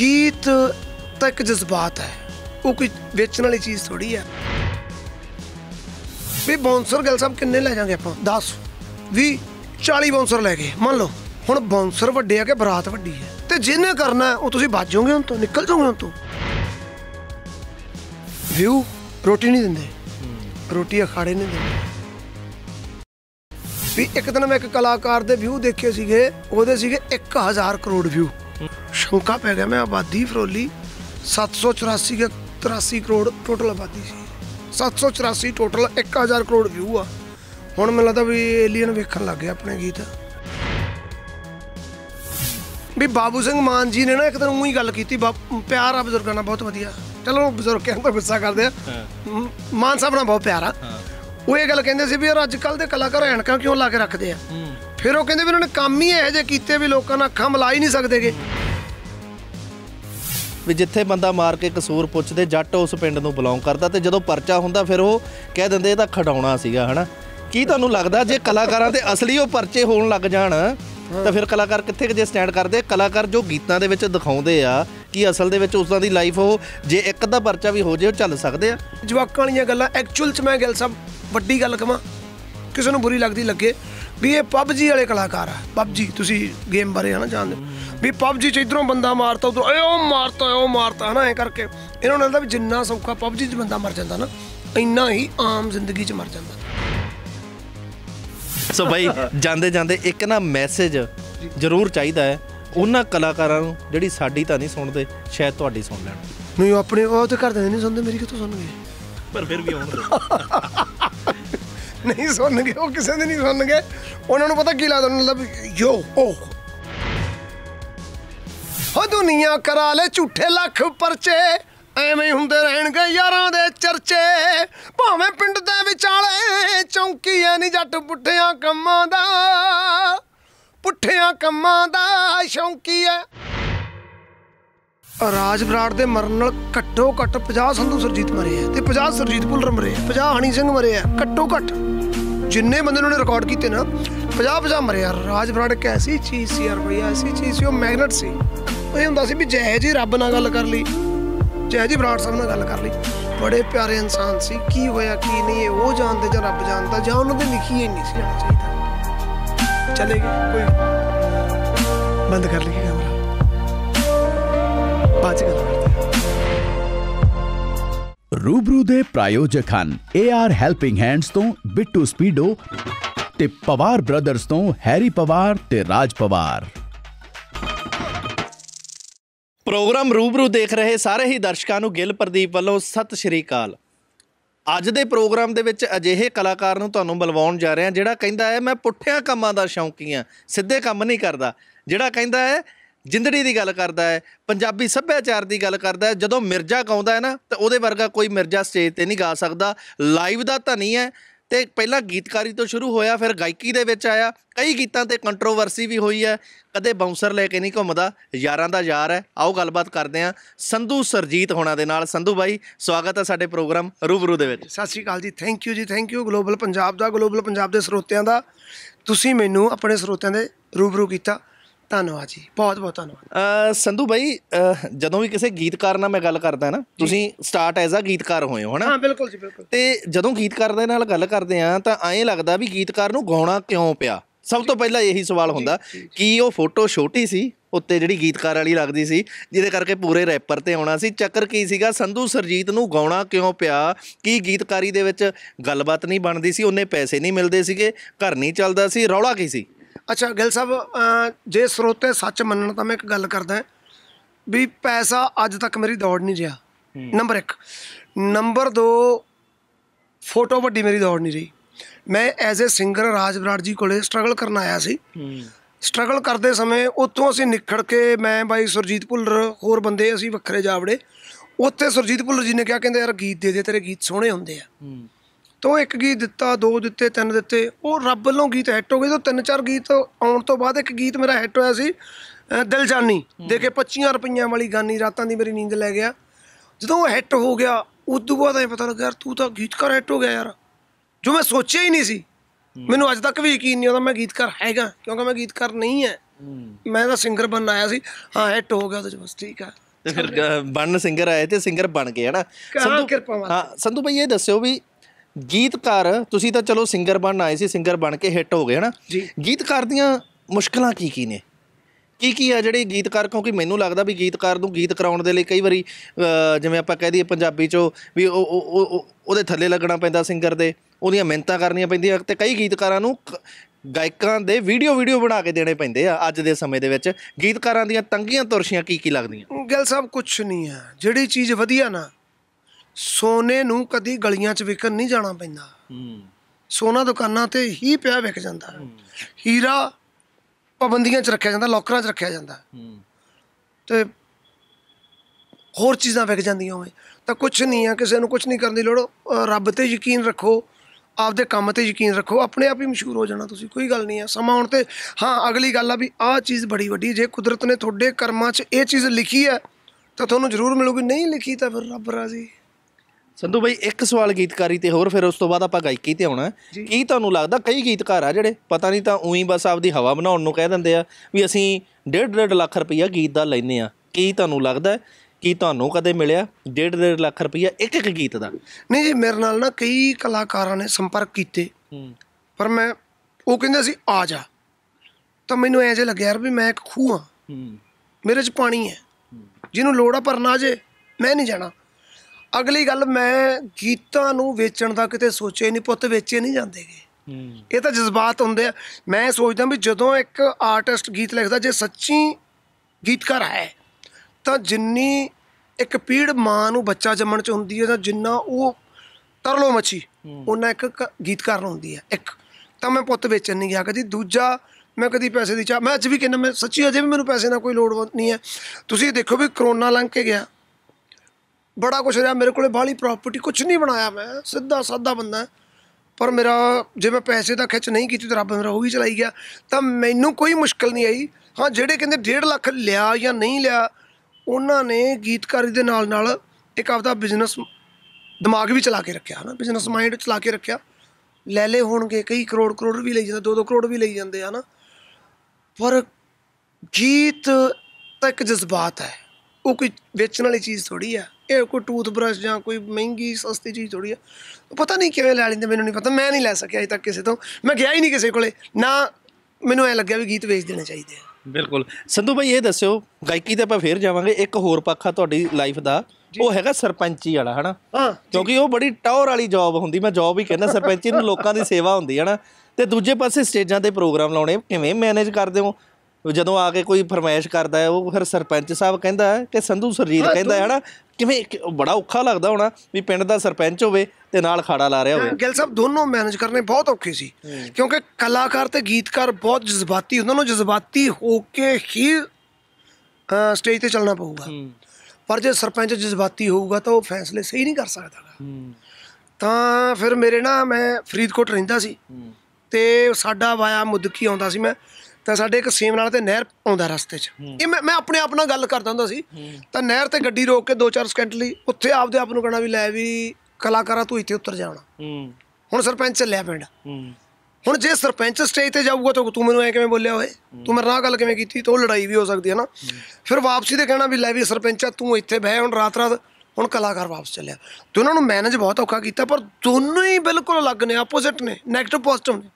ਗੀਤ ਤਾਂ ਇੱਕ ਜਜ਼ਬਾਤ ਹੈ ਉਹ ਕੋਈ ਵੇਚਣ ਵਾਲੀ ਚੀਜ਼ ਥੋੜੀ ਆ ਵੀ ਬੌਂਸਰ ਗੱਲ ਸਾਹਿਬ ਕਿੰਨੇ ਲੈ ਜਾਾਂਗੇ ਆਪਾਂ 10 20 40 ਬੌਂਸਰ ਲੈ ਗਏ ਮੰਨ ਲਓ ਹੁਣ ਬੌਂਸਰ ਵੱਡੇ ਆ ਕਿ ਬਰਾਤ ਵੱਡੀ ਹੈ ਤੇ ਜਿੰਨੇ ਕਰਨਾ ਉਹ ਤੁਸੀਂ ਬਾਜੋਗੇ ਹੁਣ ਤੋਂ ਨਿਕਲ ਜਾਓਗੇ ਹੁਣ ਤੋਂ ਵਿਊ ਰੋਟੀ ਨਹੀਂ ਦਿੰਦੇ ਰੋਟੀ ਅਖਾੜੇ ਨਹੀਂ ਦਿੰਦੇ ਵੀ ਇੱਕ ਦਿਨ ਮੈਂ ਇੱਕ ਕਲਾਕਾਰ ਦੇ ਵਿਊ ਦੇਖੇ ਸੀਗੇ ਉਹਦੇ ਸੀਗੇ 1000 ਕਰੋੜ ਵਿਊ ਸ਼ੌਂਕਾ ਪੈ ਗਿਆ ਮੈਂ ਆਬਾਦੀ ਫਰੋਲੀ 784 ਕੇ 83 ਕਰੋੜ ਟੋਟਲ ਆਬਾਦੀ ਸੀ 784 ਟੋਟਲ 1000 ਕਰੋੜ ਵਿਊ ਆ ਹੁਣ ਮੈਨੂੰ ਲੱਗਦਾ ਵੀ ਏਲੀਅਨ ਵੇਖਣ ਲੱਗ ਗਿਆ ਆਪਣੇ ਗੀਤ ਵੀ ਬਾਬੂ ਸਿੰਘ ਮਾਨ ਜੀ ਨੇ ਨਾ ਇੱਕ ਦਿਨ ਉਹੀ ਗੱਲ ਕੀਤੀ ਪਿਆਰ ਆ ਬਜ਼ੁਰਗਾਂ ਨਾਲ ਬਹੁਤ ਵਧੀਆ ਚਲੋ ਬਜ਼ੁਰਗ ਤਾਂ ਗੁੱਸਾ ਕਰਦੇ ਆ ਮਾਨ ਸਾਹਿਬ ਨਾਲ ਬਹੁਤ ਪਿਆਰ ਆ ਉਹ ਇਹ ਗੱਲ ਕਹਿੰਦੇ ਸੀ ਵੀ ਯਾਰ ਅੱਜ ਕੱਲ ਦੇ ਕਲਾਕਾਰ ਐਨਕਾਂ ਕਿਉਂ ਲਾ ਕੇ ਰੱਖਦੇ ਆ ਫਿਰ ਉਹ ਕਹਿੰਦੇ ਵੀ ਉਹਨਾਂ ਨੇ ਕੰਮ ਹੀ ਇਹੋ ਜਿਹੇ ਕੀਤੇ ਵੀ ਲੋਕਾਂ ਨਾਲ ਅੱਖਾਂ ਮਿਲਾ ਹੀ ਨਹੀਂ ਸਕਦੇਗੇ ਵੀ ਜਿੱਥੇ ਬੰਦਾ ਮਾਰ ਕੇ ਕਸੂਰ ਪੁੱਛਦੇ ਜੱਟ ਉਸ ਪਿੰਡ ਨੂੰ ਬਿਲੋਂਗ ਕਰਦਾ ਤੇ ਜਦੋਂ ਪਰਚਾ ਹੁੰਦਾ ਫਿਰ ਉਹ ਕਹਿ ਦਿੰਦੇ ਇਹ ਤਾਂ ਖਡਾਉਣਾ ਸੀਗਾ ਹਨਾ ਕੀ ਤੁਹਾਨੂੰ ਲੱਗਦਾ ਜੇ ਕਲਾਕਾਰਾਂ ਤੇ ਅਸਲੀ ਉਹ ਪਰਚੇ ਹੋਣ ਲੱਗ ਜਾਣ ਤਾਂ ਫਿਰ ਕਲਾਕਾਰ ਕਿੱਥੇ ਜੇ ਸਟੈਂਡ ਕਰਦੇ ਕਲਾਕਾਰ ਜੋ ਗੀਤਾਂ ਦੇ ਵਿੱਚ ਦਿਖਾਉਂਦੇ ਆ ਕੀ ਅਸਲ ਦੇ ਵਿੱਚ ਉਸਾਂ ਦੀ ਲਾਈਫ ਉਹ ਜੇ ਇੱਕ ਦਾ ਪਰਚਾ ਵੀ ਹੋ ਜੇ ਉਹ ਚੱਲ ਸਕਦੇ ਆ ਜਵਾਕਾਂ ਵਾਲੀਆਂ ਗੱਲਾਂ ਐਕਚੁਅਲ 'ਚ ਮੈਂ ਗੱਲ ਸਭ ਵੱਡੀ ਗੱਲ ਕਵਾਂ ਕਿਸੇ ਨੂੰ ਬੁਰੀ ਲੱਗਦੀ ਲੱਗੇ ਵੀ ਇਹ ਪਬਜੀ ਵਾਲੇ ਕਲਾਕਾਰ ਆ ਪਬਜੀ ਤੁਸੀਂ ਗੇਮ ਬਾਰੇ ਹਨਾ ਜਾਣਦੇ ਵੀ ਪਬਜੀ ਚ ਇਧਰੋਂ ਬੰਦਾ ਮਾਰਤਾ ਉਧਰੋਂ ਓਏ ਉਹ ਮਾਰਤਾ ਉਹ ਮਾਰਤਾ ਹਨਾ ਐ ਕਰਕੇ ਇਹਨਾਂ ਨੂੰ ਲੱਗਦਾ ਵੀ ਜਿੰਨਾ ਸੌਖਾ ਪਬਜੀ ਚ ਬੰਦਾ ਮਰ ਜਾਂਦਾ ਨਾ ਇੰਨਾ ਹੀ ਆਮ ਜ਼ਿੰਦਗੀ ਚ ਮਰ ਜਾਂਦਾ ਸੋ ਭਾਈ ਜਾਂਦੇ ਜਾਂਦੇ ਇੱਕ ਨਾ ਮੈਸੇਜ ਜ਼ਰੂਰ ਚਾਹੀਦਾ ਹੈ ਉਹਨਾਂ ਕਲਾਕਾਰਾਂ ਨੂੰ ਜਿਹੜੀ ਸਾਡੀ ਤਾਂ ਨਹੀਂ ਸੁਣਦੇ ਸ਼ਾਇਦ ਤੁਹਾਡੀ ਸੁਣ ਲੈਣ ਨਹੀਂ ਆਪਣੇ ਉਹ ਤਾਂ ਕਰਦੇ ਨਹੀਂ ਸੁਣਦੇ ਮੇਰੀ ਕਿਥੋਂ ਸੁਣਨਗੇ ਪਰ ਫਿਰ ਵੀ ਆਉਣਗੇ ਨਹੀਂ ਸੁਣਨਗੇ ਉਹ ਕਿਸੇ ਦੇ ਨਹੀਂ ਸੁਣਨਗੇ ਉਹਨਾਂ ਨੂੰ ਪਤਾ ਕੀ ਲੱਗਦਾ ਉਹਨਾਂ ਨੂੰ ਲੱਗਦਾ ਯੋ ਓਹ ਹੋ ਦੁਨੀਆ ਕਰਾ ਲੈ ਝੂਠੇ ਲੱਖ ਪਰਚੇ ਐਵੇਂ ਹੁੰਦੇ ਰਹਿਣਗੇ ਯਾਰਾਂ ਦੇ ਚਰਚੇ ਭਾਵੇਂ ਪਿੰਡ ਦੇ ਵਿਚਾਲੇ ਚੌਂਕੀਆਂ ਨਹੀਂ ਜੱਟ ਪੁੱਠਿਆਂ ਕੰਮਾਂ ਦਾ ਪੁੱਠਿਆਂ ਕੰਮਾਂ ਦਾ ਸ਼ੌਂਕੀ ਐ ਰਾਜ ਬਰਾੜ ਦੇ ਮਰਨ ਨਾਲ ਘੱਟੋ ਘੱਟ 50 ਸੰਧੂ ਸਰਜੀਤ ਮਰੇ ਐ ਤੇ 50 ਸਰਜੀਤ ਪੁੱਲਰ ਮਰੇ ਐ 50 ਹਣੀ ਸਿੰਘ ਮਰੇ ਆ ਘੱਟੋ ਘੱਟ ਜਿੰਨੇ ਬੰਦੇ ਉਹਨਾਂ ਨੇ ਰਿਕਾਰਡ ਕੀਤੇ ਨਾ 50 50 ਮਰੇ ਆ ਰਾਜ ਬਰਾੜ ਕੈਸੀ ਚੀਜ਼ ਸੀ ਯਾਰ ਭਈ ਐਸੀ ਚੀਜ਼ ਸੀ ਉਹ ਮੈਗਨਟ ਸੀ ਇਹ ਹੁੰਦਾ ਸੀ ਵੀ ਜੈ ਜੀ ਰੱਬ ਨਾਲ ਗੱਲ ਕਰ ਲਈ ਜੈ ਜੀ ਬਰਾੜ ਸਾਹਿਬ ਨਾਲ ਗੱਲ ਕਰ ਲਈ ਬੜੇ ਪਿਆਰੇ ਇਨਸਾਨ ਸੀ ਕੀ ਹੋਇਆ ਕੀ ਨਹੀਂ ਇਹ ਉਹ ਜਾਣਦੇ ਜਾਂ ਰੱਬ ਜਾਣਦਾ ਜਾਂ ਉਹਨਾਂ ਦੇ ਲਿਖੀ ਹੀ ਨਹੀਂ ਸੀ ਆਉਣਾ ਚਾਹੀਦਾ ਚਲੇ ਗਏ ਕੋਈ ਬੰਦ ਕਰ ਲਈ ਕੈਮਰਾ ਬਾਅਦ ਗੱਲ ਰੂਬਰੂ ਦੇ ਪ੍ਰਾਯੋਜਕ ਹਨ ਆਰ ਹੈਲਪਿੰਗ ਹੈਂਡਸ ਤੋਂ ਬਿੱਟੂ ਸਪੀਡੋ ਤੇ ਪਵਾਰ ਬ੍ਰਦਰਸ ਤੋਂ ਹੈਰੀ ਪਵਾਰ ਤੇ ਰਾਜ ਪਵਾਰ ਪ੍ਰੋਗਰਾਮ ਰੂਬਰੂ ਦੇਖ ਰਹੇ ਸਾਰੇ ਹੀ ਦਰਸ਼ਕਾਂ ਨੂੰ ਗਿੱਲ ਪ੍ਰਦੀਪ ਵੱਲੋਂ ਸਤਿ ਸ਼੍ਰੀ ਅਕਾਲ ਅੱਜ ਦੇ ਪ੍ਰੋਗਰਾਮ ਦੇ ਵਿੱਚ ਅਜਿਹੇ ਕਲਾਕਾਰ ਨੂੰ ਤੁਹਾਨੂੰ ਬੁਲਵਾਉਣ ਜਾ ਰਹੇ ਹਾਂ ਜਿਹੜਾ ਕਹਿੰਦਾ ਹੈ ਮੈਂ ਪੁੱਠਿਆਂ ਕੰਮਾਂ ਦਾ ਸ਼ੌਂਕੀ ਆ ਸਿੱਧੇ ਕੰਮ ਨਹੀਂ ਕਰਦਾ ਜਿਹੜਾ ਕਹਿੰਦਾ ਹੈ ਜਿੰਦੜੀ ਦੀ ਗੱਲ ਕਰਦਾ ਹੈ ਪੰਜਾਬੀ ਸੱਭਿਆਚਾਰ ਦੀ ਗੱਲ ਕਰਦਾ ਹੈ ਜਦੋਂ ਮਿਰਜ਼ਾ ਗਾਉਂਦਾ ਹੈ ਨਾ ਤੇ ਉਹਦੇ ਵਰਗਾ ਕੋਈ ਮਿਰਜ਼ਾ ਸਟੇਜ ਤੇ ਨਹੀਂ ਗਾ ਸਕਦਾ ਲਾਈਵ ਦਾ ਧਨੀ ਹੈ ਤੇ ਪਹਿਲਾਂ ਗੀਤਕਾਰੀ ਤੋਂ ਸ਼ੁਰੂ ਹੋਇਆ ਫਿਰ ਗਾਇਕੀ ਦੇ ਵਿੱਚ ਆਇਆ ਕਈ ਗੀਤਾਂ ਤੇ ਕੰਟਰੋਵਰਸੀ ਵੀ ਹੋਈ ਹੈ ਕਦੇ ਬਾਉਂਸਰ ਲੈ ਕੇ ਨਹੀਂ ਘੁੰਮਦਾ ਯਾਰਾਂ ਦਾ ਯਾਰ ਹੈ ਆਓ ਗੱਲਬਾਤ ਕਰਦੇ ਹਾਂ ਸੰਧੂ ਸਰਜੀਤ ਹੋਣਾ ਦੇ ਨਾਲ ਸੰਧੂ ਬਾਈ ਸਵਾਗਤ ਹੈ ਸਾਡੇ ਪ੍ਰੋਗਰਾਮ ਰੂਬਰੂ ਦੇ ਵਿੱਚ ਸਤਿ Shri Akal ji thank you ji thank you Global Punjab ਦਾ ਗਲੋਬਲ ਪੰਜਾਬ ਦੇ ਸਰੋਤਿਆਂ ਦਾ ਤੁਸੀਂ ਮੈਨੂੰ ਆਪਣੇ ਸਰੋਤਿਆਂ ਦੇ ਰੂਬਰੂ ਕੀਤਾ ਧੰਨਵਾਦ ਜੀ ਬਹੁਤ ਬਹੁਤ ਧੰਨਵਾਦ ਸੰਧੂ ਭਾਈ ਜਦੋਂ ਵੀ ਕਿਸੇ ਗੀਤਕਾਰ ਨਾਲ ਮੈਂ ਗੱਲ ਕਰਦਾ ਨਾ ਤੁਸੀਂ ਸਟਾਰਟ ਐਜ਼ ਅ ਗੀਤਕਾਰ ਹੋਏ ਹੋ ਹਨਾ ਹਾਂ ਬਿਲਕੁਲ ਜੀ ਬਿਲਕੁਲ ਤੇ ਜਦੋਂ ਗੀਤਕਾਰ ਦੇ ਨਾਲ ਗੱਲ ਕਰਦੇ ਆ ਤਾਂ ਐਂ ਲੱਗਦਾ ਵੀ ਗੀਤਕਾਰ ਨੂੰ ਗਾਉਣਾ ਕਿਉਂ ਪਿਆ ਸਭ ਤੋਂ ਪਹਿਲਾਂ ਇਹੀ ਸਵਾਲ ਹੁੰਦਾ ਕਿ ਉਹ ਫੋਟੋ ਛੋਟੀ ਸੀ ਉੱਤੇ ਜਿਹੜੀ ਗੀਤਕਾਰ ਵਾਲੀ ਲੱਗਦੀ ਸੀ ਜਿਹਦੇ ਕਰਕੇ ਪੂਰੇ ਰੈਪਰ ਤੇ ਆਉਣਾ ਸੀ ਚੱਕਰ ਕੀ ਸੀਗਾ ਸੰਧੂ ਸਰਜੀਤ ਨੂੰ ਗਾਉਣਾ ਕਿਉਂ ਪਿਆ ਕੀ ਗੀਤਕਾਰੀ ਦੇ ਵਿੱਚ ਗੱਲਬਾਤ ਨਹੀਂ ਬਣਦੀ ਸੀ ਉਹਨੇ ਪੈਸੇ ਨਹੀਂ ਮਿਲਦੇ ਸੀਗੇ ਘਰ ਨਹੀਂ ਚੱਲਦਾ ਸੀ ਰੌਲਾ ਕੀ ਸੀ ਅੱਛਾ ਗਿਲ ਸਾਹਿਬ ਜੇ ਸਰੋਤੇ ਸੱਚ ਮੰਨਣ ਤਾਂ ਮੈਂ ਇੱਕ ਗੱਲ ਕਰਦਾ ਵੀ ਪੈਸਾ ਅੱਜ ਤੱਕ ਮੇਰੀ ਦੌੜ ਨਹੀਂ ਰਿਹਾ ਨੰਬਰ 1 ਨੰਬਰ 2 ਫੋਟੋ ਵੱਡੀ ਮੇਰੀ ਦੌੜ ਨਹੀਂ ਰਹੀ ਮੈਂ as a singer Raj Brar ji ਕੋਲੇ ਸਟਰਗਲ ਕਰਨ ਆਇਆ ਸੀ ਸਟਰਗਲ ਕਰਦੇ ਸਮੇਂ ਉੱਥੋਂ ਅਸੀਂ ਨਿਖੜ ਕੇ ਮੈਂ ਬਾਈ ਸੁਰਜੀਤ ਪੁੱਲਰ ਹੋਰ ਬੰਦੇ ਅਸੀਂ ਵੱਖਰੇ ਜਾਵੜੇ ਉੱਥੇ ਸੁਰਜੀਤ ਪੁੱਲਰ ਜੀ ਨੇ ਕਿਹਾ ਕਹਿੰਦੇ ਯਾਰ ਗੀਤ ਦੇ ਦੇ ਤੇਰੇ ਗੀਤ ਸੋਹਣੇ ਹੁੰਦੇ ਆ ਤੋ ਇੱਕ ਗੀਤ ਦਿੱਤਾ ਦੋ ਦਿੱਤੇ ਤਿੰਨ ਦਿੱਤੇ ਉਹ ਰੱਬ ਵੱਲੋਂ ਗੀਤ ਹਿੱਟ ਹੋ ਗਏ ਤੋਂ ਤਿੰਨ ਚਾਰ ਗੀਤ ਆਉਣ ਤੋਂ ਬਾਅਦ ਇੱਕ ਗੀਤ ਮੇਰਾ ਹਿੱਟ ਹੋਇਆ ਸੀ ਦਿਲ ਜਾਨੀ ਦੇ ਕੇ 25 ਰੁਪਈਆਂ ਵਾਲੀ ਗਾਨੀ ਰਾਤਾਂ ਦੀ ਮੇਰੀ ਨੀਂਦ ਲੈ ਗਿਆ ਜਦੋਂ ਉਹ ਹਿੱਟ ਹੋ ਗਿਆ ਉਸ ਤੋਂ ਬਾਅਦ ਐ ਪਤਾ ਲੱਗਾ ਯਾਰ ਤੂੰ ਤਾਂ ਗੀਤਕਾਰ ਹਿੱਟ ਹੋ ਗਿਆ ਯਾਰ ਜੋ ਮੈਂ ਸੋਚਿਆ ਹੀ ਨਹੀਂ ਸੀ ਮੈਨੂੰ ਅੱਜ ਤੱਕ ਵੀ ਯਕੀਨ ਨਹੀਂ ਆਉਂਦਾ ਮੈਂ ਗੀਤਕਾਰ ਹੈਗਾ ਕਿਉਂਕਿ ਮੈਂ ਗੀਤਕਾਰ ਨਹੀਂ ਹੈ ਮੈਂ ਤਾਂ ਸਿੰਗਰ ਬਣਨ ਆਇਆ ਸੀ ਹਾਂ ਹਿੱਟ ਹੋ ਗਿਆ ਉਹਦੇ ਚ ਬਸ ਠੀਕ ਆ ਤੇ ਫਿਰ ਬਣਨ ਸਿੰਗਰ ਆਏ ਤੇ ਸਿੰਗਰ ਬਣ ਗਏ ਹਨਾ ਸੰਧੂ ਕਿਰਪਾ ਹਾਂ ਸੰਧੂ ਭਾਈ ਇਹ ਦੱਸਿਓ ਵੀ ਗੀਤਕਾਰ ਤੁਸੀਂ ਤਾਂ ਚਲੋ ਸਿੰਗਰ ਬਣ ਆਏ ਸੀ ਸਿੰਗਰ ਬਣ ਕੇ ਹਿੱਟ ਹੋ ਗਏ ਹਨਾ ਗੀਤਕਾਰ ਦੀਆਂ ਮੁਸ਼ਕਲਾਂ ਕੀ ਕੀ ਨੇ ਕੀ ਕੀ ਆ ਜਿਹੜੇ ਗੀਤਕਾਰ ਕਿਉਂਕਿ ਮੈਨੂੰ ਲੱਗਦਾ ਵੀ ਗੀਤਕਾਰ ਨੂੰ ਗੀਤ ਕਰਾਉਣ ਦੇ ਲਈ ਕਈ ਵਾਰੀ ਜਿਵੇਂ ਆਪਾਂ ਕਹਦੇ ਆ ਪੰਜਾਬੀ ਚੋ ਵੀ ਉਹ ਉਹਦੇ ਥੱਲੇ ਲੱਗਣਾ ਪੈਂਦਾ ਸਿੰਗਰ ਦੇ ਉਹਦੀਆਂ ਮਿਹਨਤਾਂ ਕਰਨੀਆਂ ਪੈਂਦੀਆਂ ਤੇ ਕਈ ਗੀਤਕਾਰਾਂ ਨੂੰ ਗਾਇਕਾਂ ਦੇ ਵੀਡੀਓ ਵੀਡੀਓ ਬਣਾ ਕੇ ਦੇਣੇ ਪੈਂਦੇ ਆ ਅੱਜ ਦੇ ਸਮੇਂ ਦੇ ਵਿੱਚ ਗੀਤਕਾਰਾਂ ਦੀਆਂ ਤੰਗੀਆਂ ਤੁਰਸ਼ੀਆਂ ਕੀ ਕੀ ਲੱਗਦੀਆਂ ਗੱਲ ਸਭ ਕੁਝ ਨਹੀਂ ਆ ਜਿਹੜੀ ਚੀਜ਼ ਵਧੀਆ ਨਾ ਸੋਨੇ ਨੂੰ ਕਦੀ ਗਲੀਆਂ 'ਚ ਵਿਕਣ ਨਹੀਂ ਜਾਣਾ ਪੈਂਦਾ ਹੂੰ ਸੋਨਾ ਦੁਕਾਨਾਂ ਤੇ ਹੀ ਪਿਆ ਵਿਕ ਜਾਂਦਾ ਹੀਰਾ ਪਾਬੰਦੀਆਂ 'ਚ ਰੱਖਿਆ ਜਾਂਦਾ ਲੋਕਰਾਂ 'ਚ ਰੱਖਿਆ ਜਾਂਦਾ ਹੂੰ ਤੇ ਹੋਰ ਚੀਜ਼ਾਂ ਵਿਕ ਜਾਂਦੀਆਂ ਹੋਵੇ ਤਾਂ ਕੁਝ ਨਹੀਂ ਆ ਕਿਸੇ ਨੂੰ ਕੁਝ ਨਹੀਂ ਕਰਨ ਦੀ ਲੋੜ ਰੱਬ ਤੇ ਯਕੀਨ ਰੱਖੋ ਆਪਦੇ ਕੰਮ ਤੇ ਯਕੀਨ ਰੱਖੋ ਆਪਣੇ ਆਪ ਹੀ ਮਸ਼ਹੂਰ ਹੋ ਜਾਣਾ ਤੁਸੀਂ ਕੋਈ ਗੱਲ ਨਹੀਂ ਆ ਸਮਾਂ ਆਉਣ ਤੇ ਹਾਂ ਅਗਲੀ ਗੱਲ ਆ ਵੀ ਆਹ ਚੀਜ਼ ਬੜੀ ਵੱਡੀ ਜੇ ਕੁਦਰਤ ਨੇ ਤੁਹਾਡੇ ਕਰਮਾਂ 'ਚ ਇਹ ਚੀਜ਼ ਲਿਖੀ ਹੈ ਤਾਂ ਤੁਹਾਨੂੰ ਜ਼ਰੂਰ ਮਿਲੂਗੀ ਨਹੀਂ ਲਿਖੀ ਤਾਂ ਫਿਰ ਰੱਬ ਰਾਜ਼ੀ ਸੰਧੂ ਬਾਈ ਇੱਕ ਸਵਾਲ ਗੀਤਕਾਰੀ ਤੇ ਹੋਰ ਫਿਰ ਉਸ ਤੋਂ ਬਾਅਦ ਆਪਾਂ ਗਾਇਕੀ ਤੇ ਆਉਣਾ ਕੀ ਤੁਹਾਨੂੰ ਲੱਗਦਾ ਕਈ ਗੀਤਕਾਰ ਆ ਜਿਹੜੇ ਪਤਾ ਨਹੀਂ ਤਾਂ ਉਹੀ ਬਸ ਆਪਦੀ ਹਵਾ ਬਣਾਉਣ ਨੂੰ ਕਹਿ ਦਿੰਦੇ ਆ ਵੀ ਅਸੀਂ 1.5 ਲੱਖ ਰੁਪਈਆ ਗੀਤ ਦਾ ਲੈਨੇ ਆ ਕੀ ਤੁਹਾਨੂੰ ਲੱਗਦਾ ਕੀ ਤੁਹਾਨੂੰ ਕਦੇ ਮਿਲਿਆ 1.5 ਲੱਖ ਰੁਪਈਆ ਇੱਕ ਇੱਕ ਗੀਤ ਦਾ ਨਹੀਂ ਜੀ ਮੇਰੇ ਨਾਲ ਨਾ ਕਈ ਕਲਾਕਾਰਾਂ ਨੇ ਸੰਪਰਕ ਕੀਤੇ ਪਰ ਮੈਂ ਉਹ ਕਹਿੰਦੇ ਸੀ ਆ ਜਾ ਤਾਂ ਮੈਨੂੰ ਐਂ ਜੇ ਲੱਗਿਆ ਯਾਰ ਵੀ ਮੈਂ ਇੱਕ ਖੂਹ ਆ ਮੇਰੇ 'ਚ ਪਾਣੀ ਹੈ ਜਿਹਨੂੰ ਲੋੜ ਆ ਨਾ ਜੇ ਮੈਂ ਨਹੀਂ ਜਾਣਾ ਅਗਲੀ ਗੱਲ ਮੈਂ ਗੀਤਾਂ ਨੂੰ ਵੇਚਣ ਦਾ ਕਿਤੇ ਸੋਚੇ ਨਹੀਂ ਪੁੱਤ ਵੇਚੇ ਨਹੀਂ ਜਾਂਦੇਗੇ ਇਹ ਤਾਂ ਜਜ਼ਬਾਤ ਹੁੰਦੇ ਆ ਮੈਂ ਸੋਚਦਾ ਵੀ ਜਦੋਂ ਇੱਕ ਆਰਟਿਸਟ ਗੀਤ ਲਿਖਦਾ ਜੇ ਸੱਚੀ ਗੀਤਕਾਰ ਹੈ ਤਾਂ ਜਿੰਨੀ ਇੱਕ ਪੀੜ ਮਾਂ ਨੂੰ ਬੱਚਾ ਜੰਮਣ ਚ ਹੁੰਦੀ ਹੈ ਤਾਂ ਜਿੰਨਾ ਉਹ ਤਰਲੋ ਮੱਛੀ ਉਹਨਾਂ ਇੱਕ ਗੀਤਕਾਰ ਨੂੰ ਹੁੰਦੀ ਹੈ ਇੱਕ ਤਾਂ ਮੈਂ ਪੁੱਤ ਵੇਚਣ ਨਹੀਂ ਗਿਆ ਕਦੀ ਦੂਜਾ ਮੈਂ ਕਦੀ ਪੈਸੇ ਦੀ ਚਾਹ ਮੈਂ ਅੱਜ ਵੀ ਕਹਿੰਦਾ ਮੈਂ ਸੱਚੀ ਅਜੇ ਵੀ ਮੈਨੂੰ ਪੈਸੇ ਨਾਲ ਕੋਈ ਲੋੜ ਨਹੀਂ ਹੈ ਤੁਸੀਂ ਦੇਖੋ ਵੀ ਕਰੋਨਾ ਲੰਘ ਕੇ ਗਿਆ ਬੜਾ ਕੁਛ ਰਿਹਾ ਮੇਰੇ ਕੋਲੇ ਬਾਹਲੀ ਪ੍ਰਾਪਰਟੀ ਕੁਝ ਨਹੀਂ ਬਣਾਇਆ ਮੈਂ ਸਿੱਧਾ ਸਾਦਾ ਬੰਦਾ ਪਰ ਮੇਰਾ ਜੇ ਮੈਂ ਪੈਸੇ ਦਾ ਖਿੱਚ ਨਹੀਂ ਕੀਤੀ ਤਾਂ ਰੱਬ ਮੇਰਾ ਉਹ ਵੀ ਚਲਾਈ ਗਿਆ ਤਾਂ ਮੈਨੂੰ ਕੋਈ ਮੁਸ਼ਕਲ ਨਹੀਂ ਆਈ ਹਾਂ ਜਿਹੜੇ ਕਹਿੰਦੇ 1.5 ਲੱਖ ਲਿਆ ਜਾਂ ਨਹੀਂ ਲਿਆ ਉਹਨਾਂ ਨੇ ਗੀਤਕਾਰੀ ਦੇ ਨਾਲ ਨਾਲ ਇੱਕ ਆਪਦਾ ਬਿਜ਼ਨਸ ਦਿਮਾਗ ਵੀ ਚਲਾ ਕੇ ਰੱਖਿਆ ਹਨਾ ਬਿਜ਼ਨਸ ਮਾਈਂਡ ਚਲਾ ਕੇ ਰੱਖਿਆ ਲੈ ਲੈ ਹੋਣਗੇ ਕਈ ਕਰੋੜ ਕਰੋੜ ਵੀ ਲਈ ਜਾਂਦੇ 2-2 ਕਰੋੜ ਵੀ ਲਈ ਜਾਂਦੇ ਹਨਾ ਪਰ ਗੀਤ ਤਾਂ ਇੱਕ ਜਜ਼ਬਾਤ ਹੈ ਉਹ ਕੋਈ ਵੇਚਣ ਵਾਲੀ ਚੀਜ਼ ਥੋੜੀ ਆ ਇਹ ਕੋਈ ਟੂਥ ਬ੍ਰਸ਼ ਜਾਂ ਕੋਈ ਮਹਿੰਗੀ ਸਸਤੀ ਚੀਜ਼ ਥੋੜੀ ਆ ਪਤਾ ਨਹੀਂ ਕਿਵੇਂ ਲੈ ਲੈਂਦੇ ਮੈਨੂੰ ਨਹੀਂ ਪਤਾ ਮੈਂ ਨਹੀਂ ਲੈ ਸਕਿਆ ਅਜੇ ਤੱਕ ਕਿਸੇ ਤੋਂ ਮੈਂ ਗਿਆ ਹੀ ਨਹੀਂ ਕਿਸੇ ਕੋਲੇ ਨਾ ਮੈਨੂੰ ਐ ਲੱਗਿਆ ਵੀ ਗੀਤ ਵੇਚ ਦੇਣੇ ਚਾਹੀਦੇ ਆ ਬਿਲਕੁਲ ਸੰਧੂ ਭਾਈ ਇਹ ਦੱਸਿਓ ਗਾਇਕੀ ਤੇ ਆਪਾਂ ਫੇਰ ਜਾਵਾਂਗੇ ਇੱਕ ਹੋਰ ਪੱਖਾ ਤੁਹਾਡੀ ਲਾਈਫ ਦਾ ਉਹ ਹੈਗਾ ਸਰਪੰਚੀ ਵਾਲਾ ਹਨਾ ਕਿਉਂਕਿ ਉਹ ਬੜੀ ਟੌਰ ਵਾਲੀ ਜੌਬ ਹੁੰਦੀ ਮੈਂ ਜੌਬ ਹੀ ਕਹਿੰਦਾ ਸਰਪੰਚੀ ਨੂੰ ਲੋਕਾਂ ਦੀ ਸੇਵਾ ਹੁੰਦੀ ਹਨਾ ਤੇ ਦੂਜੇ ਪਾਸੇ ਸਟੇਜਾਂ ਤੇ ਪ੍ਰੋਗਰਾਮ ਲਾਉਣੇ ਕਿਵੇਂ ਮੈਨੇਜ ਕਰਦੇ ਹੋ ਜਦੋਂ ਆ ਕੇ ਕੋਈ ਫਰਮਾਇਸ਼ ਕਰਦਾ ਹੈ ਉਹ ਫਿਰ ਸਰਪੰਚ ਸਾਹਿਬ ਕਹਿੰਦਾ ਕਿ ਸੰਧੂ ਸਰਜੀਤ ਕਹਿੰਦਾ ਹੈ ਨਾ ਕਿਵੇਂ ਬੜਾ ਔਖਾ ਲੱਗਦਾ ਹੋਣਾ ਵੀ ਪਿੰਡ ਦਾ ਸਰਪੰਚ ਹੋਵੇ ਤੇ ਨਾਲ ਖਾੜਾ ਲਾ ਰਿਹਾ ਹੋਵੇ ਗਿੱਲ ਸਾਹਿਬ ਦੋਨੋਂ ਮੈਨੇਜ ਕਰਨੇ ਬਹੁਤ ਔਖੇ ਸੀ ਕਿਉਂਕਿ ਕਲਾਕਾਰ ਤੇ ਗੀਤਕਾਰ ਬਹੁਤ ਜਜ਼ਬਾਤੀ ਉਹਨਾਂ ਨੂੰ ਜਜ਼ਬਾਤੀ ਹੋ ਕੇ ਹੀ ਸਟੇਜ ਤੇ ਚੱਲਣਾ ਪਊਗਾ ਪਰ ਜੇ ਸਰਪੰਚ ਜਜ਼ਬਾਤੀ ਹੋਊਗਾ ਤਾਂ ਉਹ ਫੈਸਲੇ ਸਹੀ ਨਹੀਂ ਕਰ ਸਕਦਾ ਤਾਂ ਫਿਰ ਮੇਰੇ ਨਾਲ ਮੈਂ ਫਰੀਦਕੋਟ ਰਹਿੰਦਾ ਸੀ ਤੇ ਸਾਡਾ ਵਾਇਆ ਮੁਦਕੀ ਆਉਂਦਾ ਸੀ ਮੈਂ ਤਾਂ ਸਾਡੇ ਇੱਕ ਸੇਮ ਨਾਲ ਤੇ ਨਹਿਰ ਆਉਂਦਾ ਰਸਤੇ 'ਚ ਇਹ ਮੈਂ ਮੈਂ ਆਪਣੇ ਆਪ ਨਾਲ ਗੱਲ ਕਰਦਾ ਹੁੰਦਾ ਸੀ ਤਾਂ ਨਹਿਰ ਤੇ ਗੱਡੀ ਰੋਕ ਕੇ 2-4 ਸਕਿੰਟ ਲਈ ਉੱਥੇ ਆਪਦੇ ਆਪ ਨੂੰ ਕਹਣਾ ਵੀ ਲੈ ਵੀ ਕਲਾਕਾਰਾ ਤੂੰ ਇੱਥੇ ਉੱਤਰ ਜਾਣਾ ਹੁਣ ਸਰਪੰਚ ਚੱਲਿਆ ਪਿੰਡ ਹੁਣ ਜੇ ਸਰਪੰਚ ਸਟੇਜ ਤੇ ਜਾਊਗਾ ਤਾਂ ਤੂੰ ਮੈਨੂੰ ਐ ਕਿਵੇਂ ਬੋਲਿਆ ਓਏ ਤੂੰ ਮੇਰੇ ਨਾਲ ਗੱਲ ਕਿਵੇਂ ਕੀਤੀ ਤਾਂ ਉਹ ਲੜਾਈ ਵੀ ਹੋ ਸਕਦੀ ਹੈ ਨਾ ਫਿਰ ਵਾਪਸੀ ਤੇ ਕਹਿਣਾ ਵੀ ਲੈ ਵੀ ਸਰਪੰਚਾ ਤੂੰ ਇੱਥੇ ਬਹਿ ਹੁਣ ਰਾਤ ਰਾਤ ਹੁਣ ਕਲਾਕਾਰ ਵਾਪਸ ਚੱਲਿਆ ਤੇ ਉਹਨਾਂ ਨੂੰ ਮੈਨੇਜ ਬਹੁਤ ਔਖਾ ਕੀਤਾ ਪਰ ਦੋਨੋਂ ਹੀ ਬਿਲਕੁਲ ਅਲੱਗ ਨੇ ਆਪੋਜ਼ਿਟ ਨੇ ਨੈਗੇਟਿਵ ਪੋਜ਼ਿਟਿਵ ਨੇ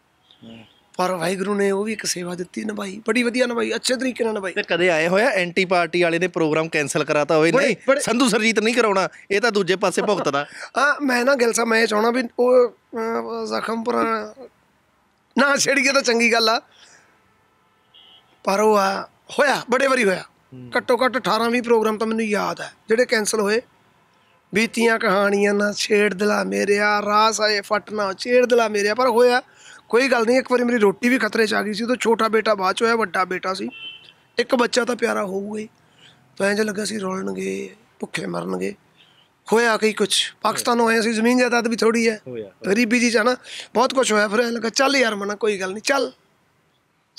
ਪਰ ਵਾਹਿਗੁਰੂ ਨੇ ਉਹ ਵੀ ਇੱਕ ਸੇਵਾ ਦਿੱਤੀ ਨਿਭਾਈ ਬੜੀ ਵਧੀਆ ਨਿਭਾਈ ਅੱਛੇ ਤਰੀਕੇ ਨਾਲ ਨਿਭਾਈ ਤੇ ਕਦੇ ਆਏ ਹੋਇਆ ਐਂਟੀ ਪਾਰਟੀ ਵਾਲੇ ਨੇ ਪ੍ਰੋਗਰਾਮ ਕੈਨਸਲ ਕਰਾਤਾ ਹੋਵੇ ਨਹੀਂ ਸੰਧੂ ਸਰਜੀਤ ਨਹੀਂ ਕਰਾਉਣਾ ਇਹ ਤਾਂ ਦੂਜੇ ਪਾਸੇ ਭੁਗਤਦਾ ਆ ਮੈਂ ਨਾ ਗਿਲਸਾ ਮੈਂ ਚਾਹਣਾ ਵੀ ਉਹ ਜ਼ਖਮਪੁਰਾ ਨਾ ਛੇੜੀਏ ਤਾਂ ਚੰਗੀ ਗੱਲ ਆ ਪਰ ਉਹ ਆ ਹੋਇਆ ਬੜੇ ਵਾਰੀ ਹੋਇਆ ਘੱਟੋ ਘੱਟ 18 20 ਪ੍ਰੋਗਰਾਮ ਤਾਂ ਮੈਨੂੰ ਯਾਦ ਆ ਜਿਹੜੇ ਕੈਨਸਲ ਹੋਏ ਬੀਤੀਆਂ ਕਹਾਣੀਆਂ ਨਾ ਛੇੜ ਦਿਲਾ ਮੇਰੇ ਆ ਰਾਸ ਆਏ ਫਟਣਾ ਛੇੜ ਦਿਲਾ ਮੇਰੇ ਪਰ ਹੋਇਆ ਕੋਈ ਗੱਲ ਨਹੀਂ ਇੱਕ ਵਾਰੀ ਮੇਰੀ ਰੋਟੀ ਵੀ ਖਤਰੇ 'ਚ ਆ ਗਈ ਸੀ ਤਾਂ ਛੋਟਾ ਬੇਟਾ ਬਾਅਦ 'ਚ ਹੋਇਆ ਵੱਡਾ ਬੇਟਾ ਸੀ ਇੱਕ ਬੱਚਾ ਤਾਂ ਪਿਆਰਾ ਹੋਊਗਾ ਹੀ ਤਾਂ ਇੰਜ ਲੱਗਾ ਸੀ ਰੋਣਗੇ ਭੁੱਖੇ ਮਰਨਗੇ ਹੋਇਆ ਕਈ ਕੁਝ ਪਾਕਿਸਤਾਨ ਆਏ ਸੀ ਜ਼ਮੀਨ ਜਾਇਦਾਦ ਵੀ ਥੋੜੀ ਹੈ ਗਰੀਬੀ ਜੀ ਜਾਣਾ ਬਹੁਤ ਕੁਝ ਹੋਇਆ ਫਿਰ ਲੱਗਾ ਚੱਲ ਯਾਰ ਮਨਾ ਕੋਈ ਗੱਲ ਨਹੀਂ ਚੱਲ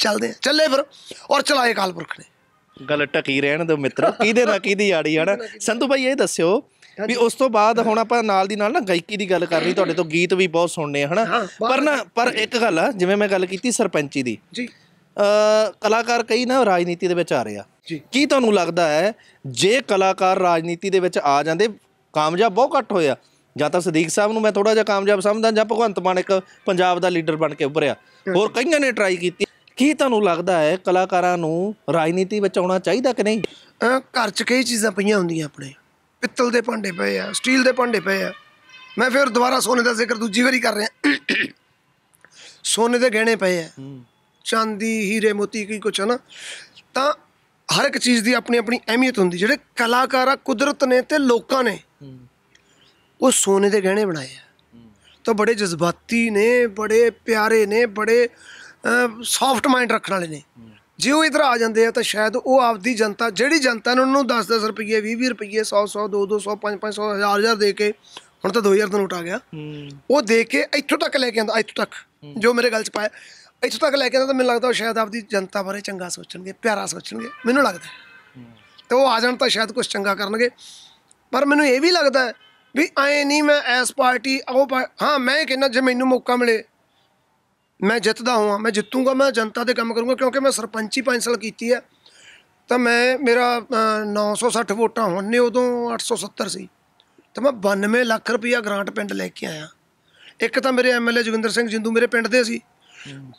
ਚੱਲਦੇ ਆ ਚੱਲੇ ਫਿਰ ਔਰ ਚਲਾਏ ਕਾਲਪੁਰਖ ਨੇ ਗੱਲ ਟਕੀ ਰਹਿਣ ਦਿਓ ਮਿੱਤਰੋ ਕਿਹਦੇ ਨਾਲ ਕਿਹਦੀ ਯਾਰੀ ਹਨਾ ਸੰਧੂ ਭਾਈ ਇਹ ਦੱਸਿਓ ਵੀ ਉਸ ਤੋਂ ਬਾਅਦ ਹੁਣ ਆਪਾਂ ਨਾਲ ਦੀ ਨਾਲ ਨਾ ਗਾਇਕੀ ਦੀ ਗੱਲ ਕਰਨੀ ਤੁਹਾਡੇ ਤੋਂ ਗੀਤ ਵੀ ਬਹੁਤ ਸੁਣਨੇ ਆ ਹਨਾ ਪਰ ਨਾ ਪਰ ਇੱਕ ਗੱਲ ਆ ਜਿਵੇਂ ਮੈਂ ਗੱਲ ਕੀਤੀ ਸਰਪੰਚੀ ਦੀ ਜੀ ਅ ਕਲਾਕਾਰ ਕਈ ਨਾ ਰਾਜਨੀਤੀ ਦੇ ਵਿੱਚ ਆ ਰਹੇ ਆ ਕੀ ਤੁਹਾਨੂੰ ਲੱਗਦਾ ਹੈ ਜੇ ਕਲਾਕਾਰ ਰਾਜਨੀਤੀ ਦੇ ਵਿੱਚ ਆ ਜਾਂਦੇ ਕਾਮਯਾਬ ਬਹੁਤ ਘੱਟ ਹੋਇਆ ਜਾਂ ਤਾਂ ਸਦੀਕ ਸਾਹਿਬ ਨੂੰ ਮੈਂ ਥੋੜਾ ਜਿਹਾ ਕਾਮਯਾਬ ਸਮਝਦਾ ਜਾਂ ਭਗਵੰਤ ਮਾਨ ਇੱਕ ਪੰਜਾਬ ਦਾ ਲੀਡਰ ਬਣ ਕੇ ਉੱਭਰਿਆ ਹੋਰ ਕਈਆਂ ਨੇ ਟਰਾਈ ਕੀਤੀ ਕੀ ਤੁਹਾਨੂੰ ਲੱਗਦਾ ਹੈ ਕਲਾਕਾਰਾਂ ਨੂੰ ਰਾਜਨੀਤੀ ਵਿੱਚ ਆਉਣਾ ਚਾਹੀਦਾ ਕਿ ਨਹੀਂ ਘਰ 'ਚ ਕਈ ਚੀਜ਼ਾਂ ਪਈਆਂ ਹੁੰਦੀਆਂ ਆਪਣੇ ਪਿੱਤਲ ਦੇ ਭਾਂਡੇ ਪਏ ਆ ਸਟੀਲ ਦੇ ਭਾਂਡੇ ਪਏ ਆ ਮੈਂ ਫਿਰ ਦੁਬਾਰਾ ਸੋਨੇ ਦਾ ਜ਼ਿਕਰ ਦੂਜੀ ਵਾਰੀ ਕਰ ਰਿਹਾ ਸੋਨੇ ਦੇ ਗਹਿਣੇ ਪਏ ਆ ਚਾਂਦੀ ਹੀਰੇ ਮੋਤੀ ਕੀ ਕੁਛ ਹਨਾ ਨਾ ਤਾਂ ਹਰ ਇੱਕ ਚੀਜ਼ ਦੀ ਆਪਣੀ ਆਪਣੀ ਅਹਿਮੀਅਤ ਹੁੰਦੀ ਜਿਹੜੇ ਕਲਾਕਾਰ ਆ ਕੁਦਰਤ ਨੇ ਤੇ ਲੋਕਾਂ ਨੇ ਉਹ ਸੋਨੇ ਦੇ ਗਹਿਣੇ ਬਣਾਏ ਆ ਤਾਂ ਬੜੇ ਜਜ਼ਬਾਤੀ ਨੇ ਬੜੇ ਪਿਆਰੇ ਨੇ ਬੜੇ ਸੌਫਟ ਮਾਈਂਡ ਰੱਖਣ ਵਾਲੇ ਨੇ ਜੇ ਉਹ ਇਧਰ ਆ ਜਾਂਦੇ ਆ ਤਾਂ ਸ਼ਾਇਦ ਉਹ ਆਪਦੀ ਜਨਤਾ ਜਿਹੜੀ ਜਨਤਾ ਨੇ ਉਹਨਾਂ ਨੂੰ 10-10 ਰੁਪਏ 20-20 ਰੁਪਏ 100-100 2-200 5-500 1000-1000 ਦੇ ਕੇ ਹੁਣ ਤਾਂ 2000 ਦਾ ਨੋਟ ਆ ਗਿਆ ਉਹ ਦੇ ਕੇ ਇੱਥੋਂ ਤੱਕ ਲੈ ਕੇ ਆਂਦਾ ਇੱਥੋਂ ਤੱਕ ਜੋ ਮੇਰੇ ਗੱਲ 'ਚ ਪਾਇਆ ਇੱਥੋਂ ਤੱਕ ਲੈ ਕੇ ਆਂਦਾ ਤਾਂ ਮੈਨੂੰ ਲੱਗਦਾ ਉਹ ਸ਼ਾਇਦ ਆਪਦੀ ਜਨਤਾ ਬਾਰੇ ਚੰਗਾ ਸੋਚਣਗੇ ਪਿਆਰਾ ਸੋਚਣਗੇ ਮੈਨੂੰ ਲੱਗਦਾ ਤੇ ਉਹ ਆ ਜਾਣ ਤਾਂ ਸ਼ਾਇਦ ਕੁਝ ਚੰਗਾ ਕਰਨਗੇ ਪਰ ਮੈਨੂੰ ਇਹ ਵੀ ਲੱਗਦਾ ਵੀ ਐ ਨਹੀਂ ਮੈਂ ਐਸ ਪਾਰਟੀ ਉਹ ਹਾਂ ਮੈਂ ਕਹਿੰਦਾ ਜੇ ਮੈਨੂੰ ਮੌਕਾ ਮਿਲੇ ਮੈਂ ਜਿੱਤਦਾ ਹਾਂ ਮੈਂ ਜਿੱਤੂਗਾ ਮੈਂ ਜਨਤਾ ਦੇ ਕੰਮ ਕਰੂੰਗਾ ਕਿਉਂਕਿ ਮੈਂ ਸਰਪੰਚੀ 5 ਸਾਲ ਕੀਤੀ ਹੈ ਤਾਂ ਮੈਂ ਮੇਰਾ 960 ਵੋਟਾਂ ਹੁਣ ਨੇ ਉਦੋਂ 870 ਸੀ ਤਾਂ ਮੈਂ 92 ਲੱਖ ਰੁਪਇਆ ਗ੍ਰਾਂਟ ਪਿੰਡ ਲੈ ਕੇ ਆਇਆ ਇੱਕ ਤਾਂ ਮੇਰੇ ਐਮਐਲਏ ਜਗਿੰਦਰ ਸਿੰਘ ਜਿੰਦੂ ਮੇਰੇ ਪਿੰਡ ਦੇ ਸੀ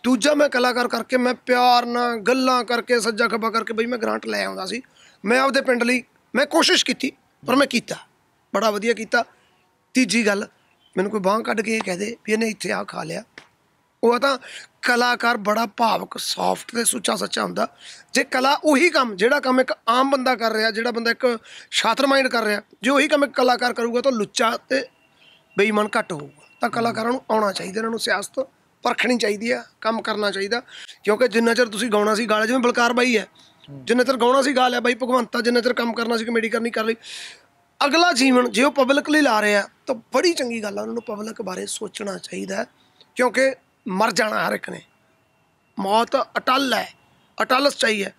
ਦੂਜਾ ਮੈਂ ਕਲਾਕਾਰ ਕਰਕੇ ਮੈਂ ਪਿਆਰ ਨਾਲ ਗੱਲਾਂ ਕਰਕੇ ਸੱਜਾ ਖੱਬਾ ਕਰਕੇ ਬਈ ਮੈਂ ਗ੍ਰਾਂਟ ਲੈ ਆਉਂਦਾ ਸੀ ਮੈਂ ਆਪਦੇ ਪਿੰਡ ਲਈ ਮੈਂ ਕੋਸ਼ਿਸ਼ ਕੀਤੀ ਪਰ ਮੈਂ ਕੀਤਾ ਬੜਾ ਵਧੀਆ ਕੀਤਾ ਤੀਜੀ ਗੱਲ ਮੈਨੂੰ ਕੋਈ ਬਾਹ ਕੱਢ ਕੇ ਇਹ ਕਹਦੇ ਵੀ ਇਹਨੇ ਇੱਥੇ ਆ ਖਾ ਲਿਆ ਉਹ ਤਾਂ ਕਲਾਕਾਰ ਬੜਾ ਭਾਵਕ ਸੌਫਟ ਤੇ ਸੁੱਚਾ ਸੱਚਾ ਹੁੰਦਾ ਜੇ ਕਲਾ ਉਹੀ ਕੰਮ ਜਿਹੜਾ ਕੰਮ ਇੱਕ ਆਮ ਬੰਦਾ ਕਰ ਰਿਹਾ ਜਿਹੜਾ ਬੰਦਾ ਇੱਕ ਸ਼ਾਤਰ ਮਾਈਂਡ ਕਰ ਰਿਹਾ ਜੇ ਉਹੀ ਕੰਮ ਇੱਕ ਕਲਾਕਾਰ ਕਰੂਗਾ ਤਾਂ ਲੁੱਚਾ ਤੇ ਬੇਈਮਾਨ ਘੱਟ ਹੋਊਗਾ ਤਾਂ ਕਲਾਕਾਰਾਂ ਨੂੰ ਆਉਣਾ ਚਾਹੀਦਾ ਇਹਨਾਂ ਨੂੰ ਸਿਆਸਤ ਪਰਖਣੀ ਚਾਹੀਦੀ ਆ ਕੰਮ ਕਰਨਾ ਚਾਹੀਦਾ ਕਿਉਂਕਿ ਜਿੰਨਾ ਚਿਰ ਤੁਸੀਂ ਗਾਉਣਾ ਸੀ ਗਾਲ ਜਿਵੇਂ ਬਲਕਾਰ ਬਾਈ ਹੈ ਜਿੰਨਾ ਚਿਰ ਗਾਉਣਾ ਸੀ ਗਾਲ ਹੈ ਬਾਈ ਭਗਵੰਤਾ ਜਿੰਨਾ ਚਿਰ ਕੰਮ ਕਰਨਾ ਸੀ ਕਮੇਡੀ ਕਰਨੀ ਕਰ ਲਈ ਅਗਲਾ ਜੀਵਨ ਜੇ ਉਹ ਪਬਲਿਕ ਲਈ ਲਾ ਰਿਹਾ ਤਾਂ ਬੜੀ ਚੰਗੀ ਗੱਲ ਆ ਉਹਨਾਂ ਨੂੰ ਪਬਲਿਕ ਬਾਰੇ ਸੋਚਣਾ ਚਾਹੀਦਾ ਕਿਉਂਕਿ ਮਰ ਜਾਣਾ ਹਰ ਇੱਕ ਨੇ ਮੌਤ ਅਟਲ ਹੈ ਅਟਲ ਸੱਚਾਈ ਹੈ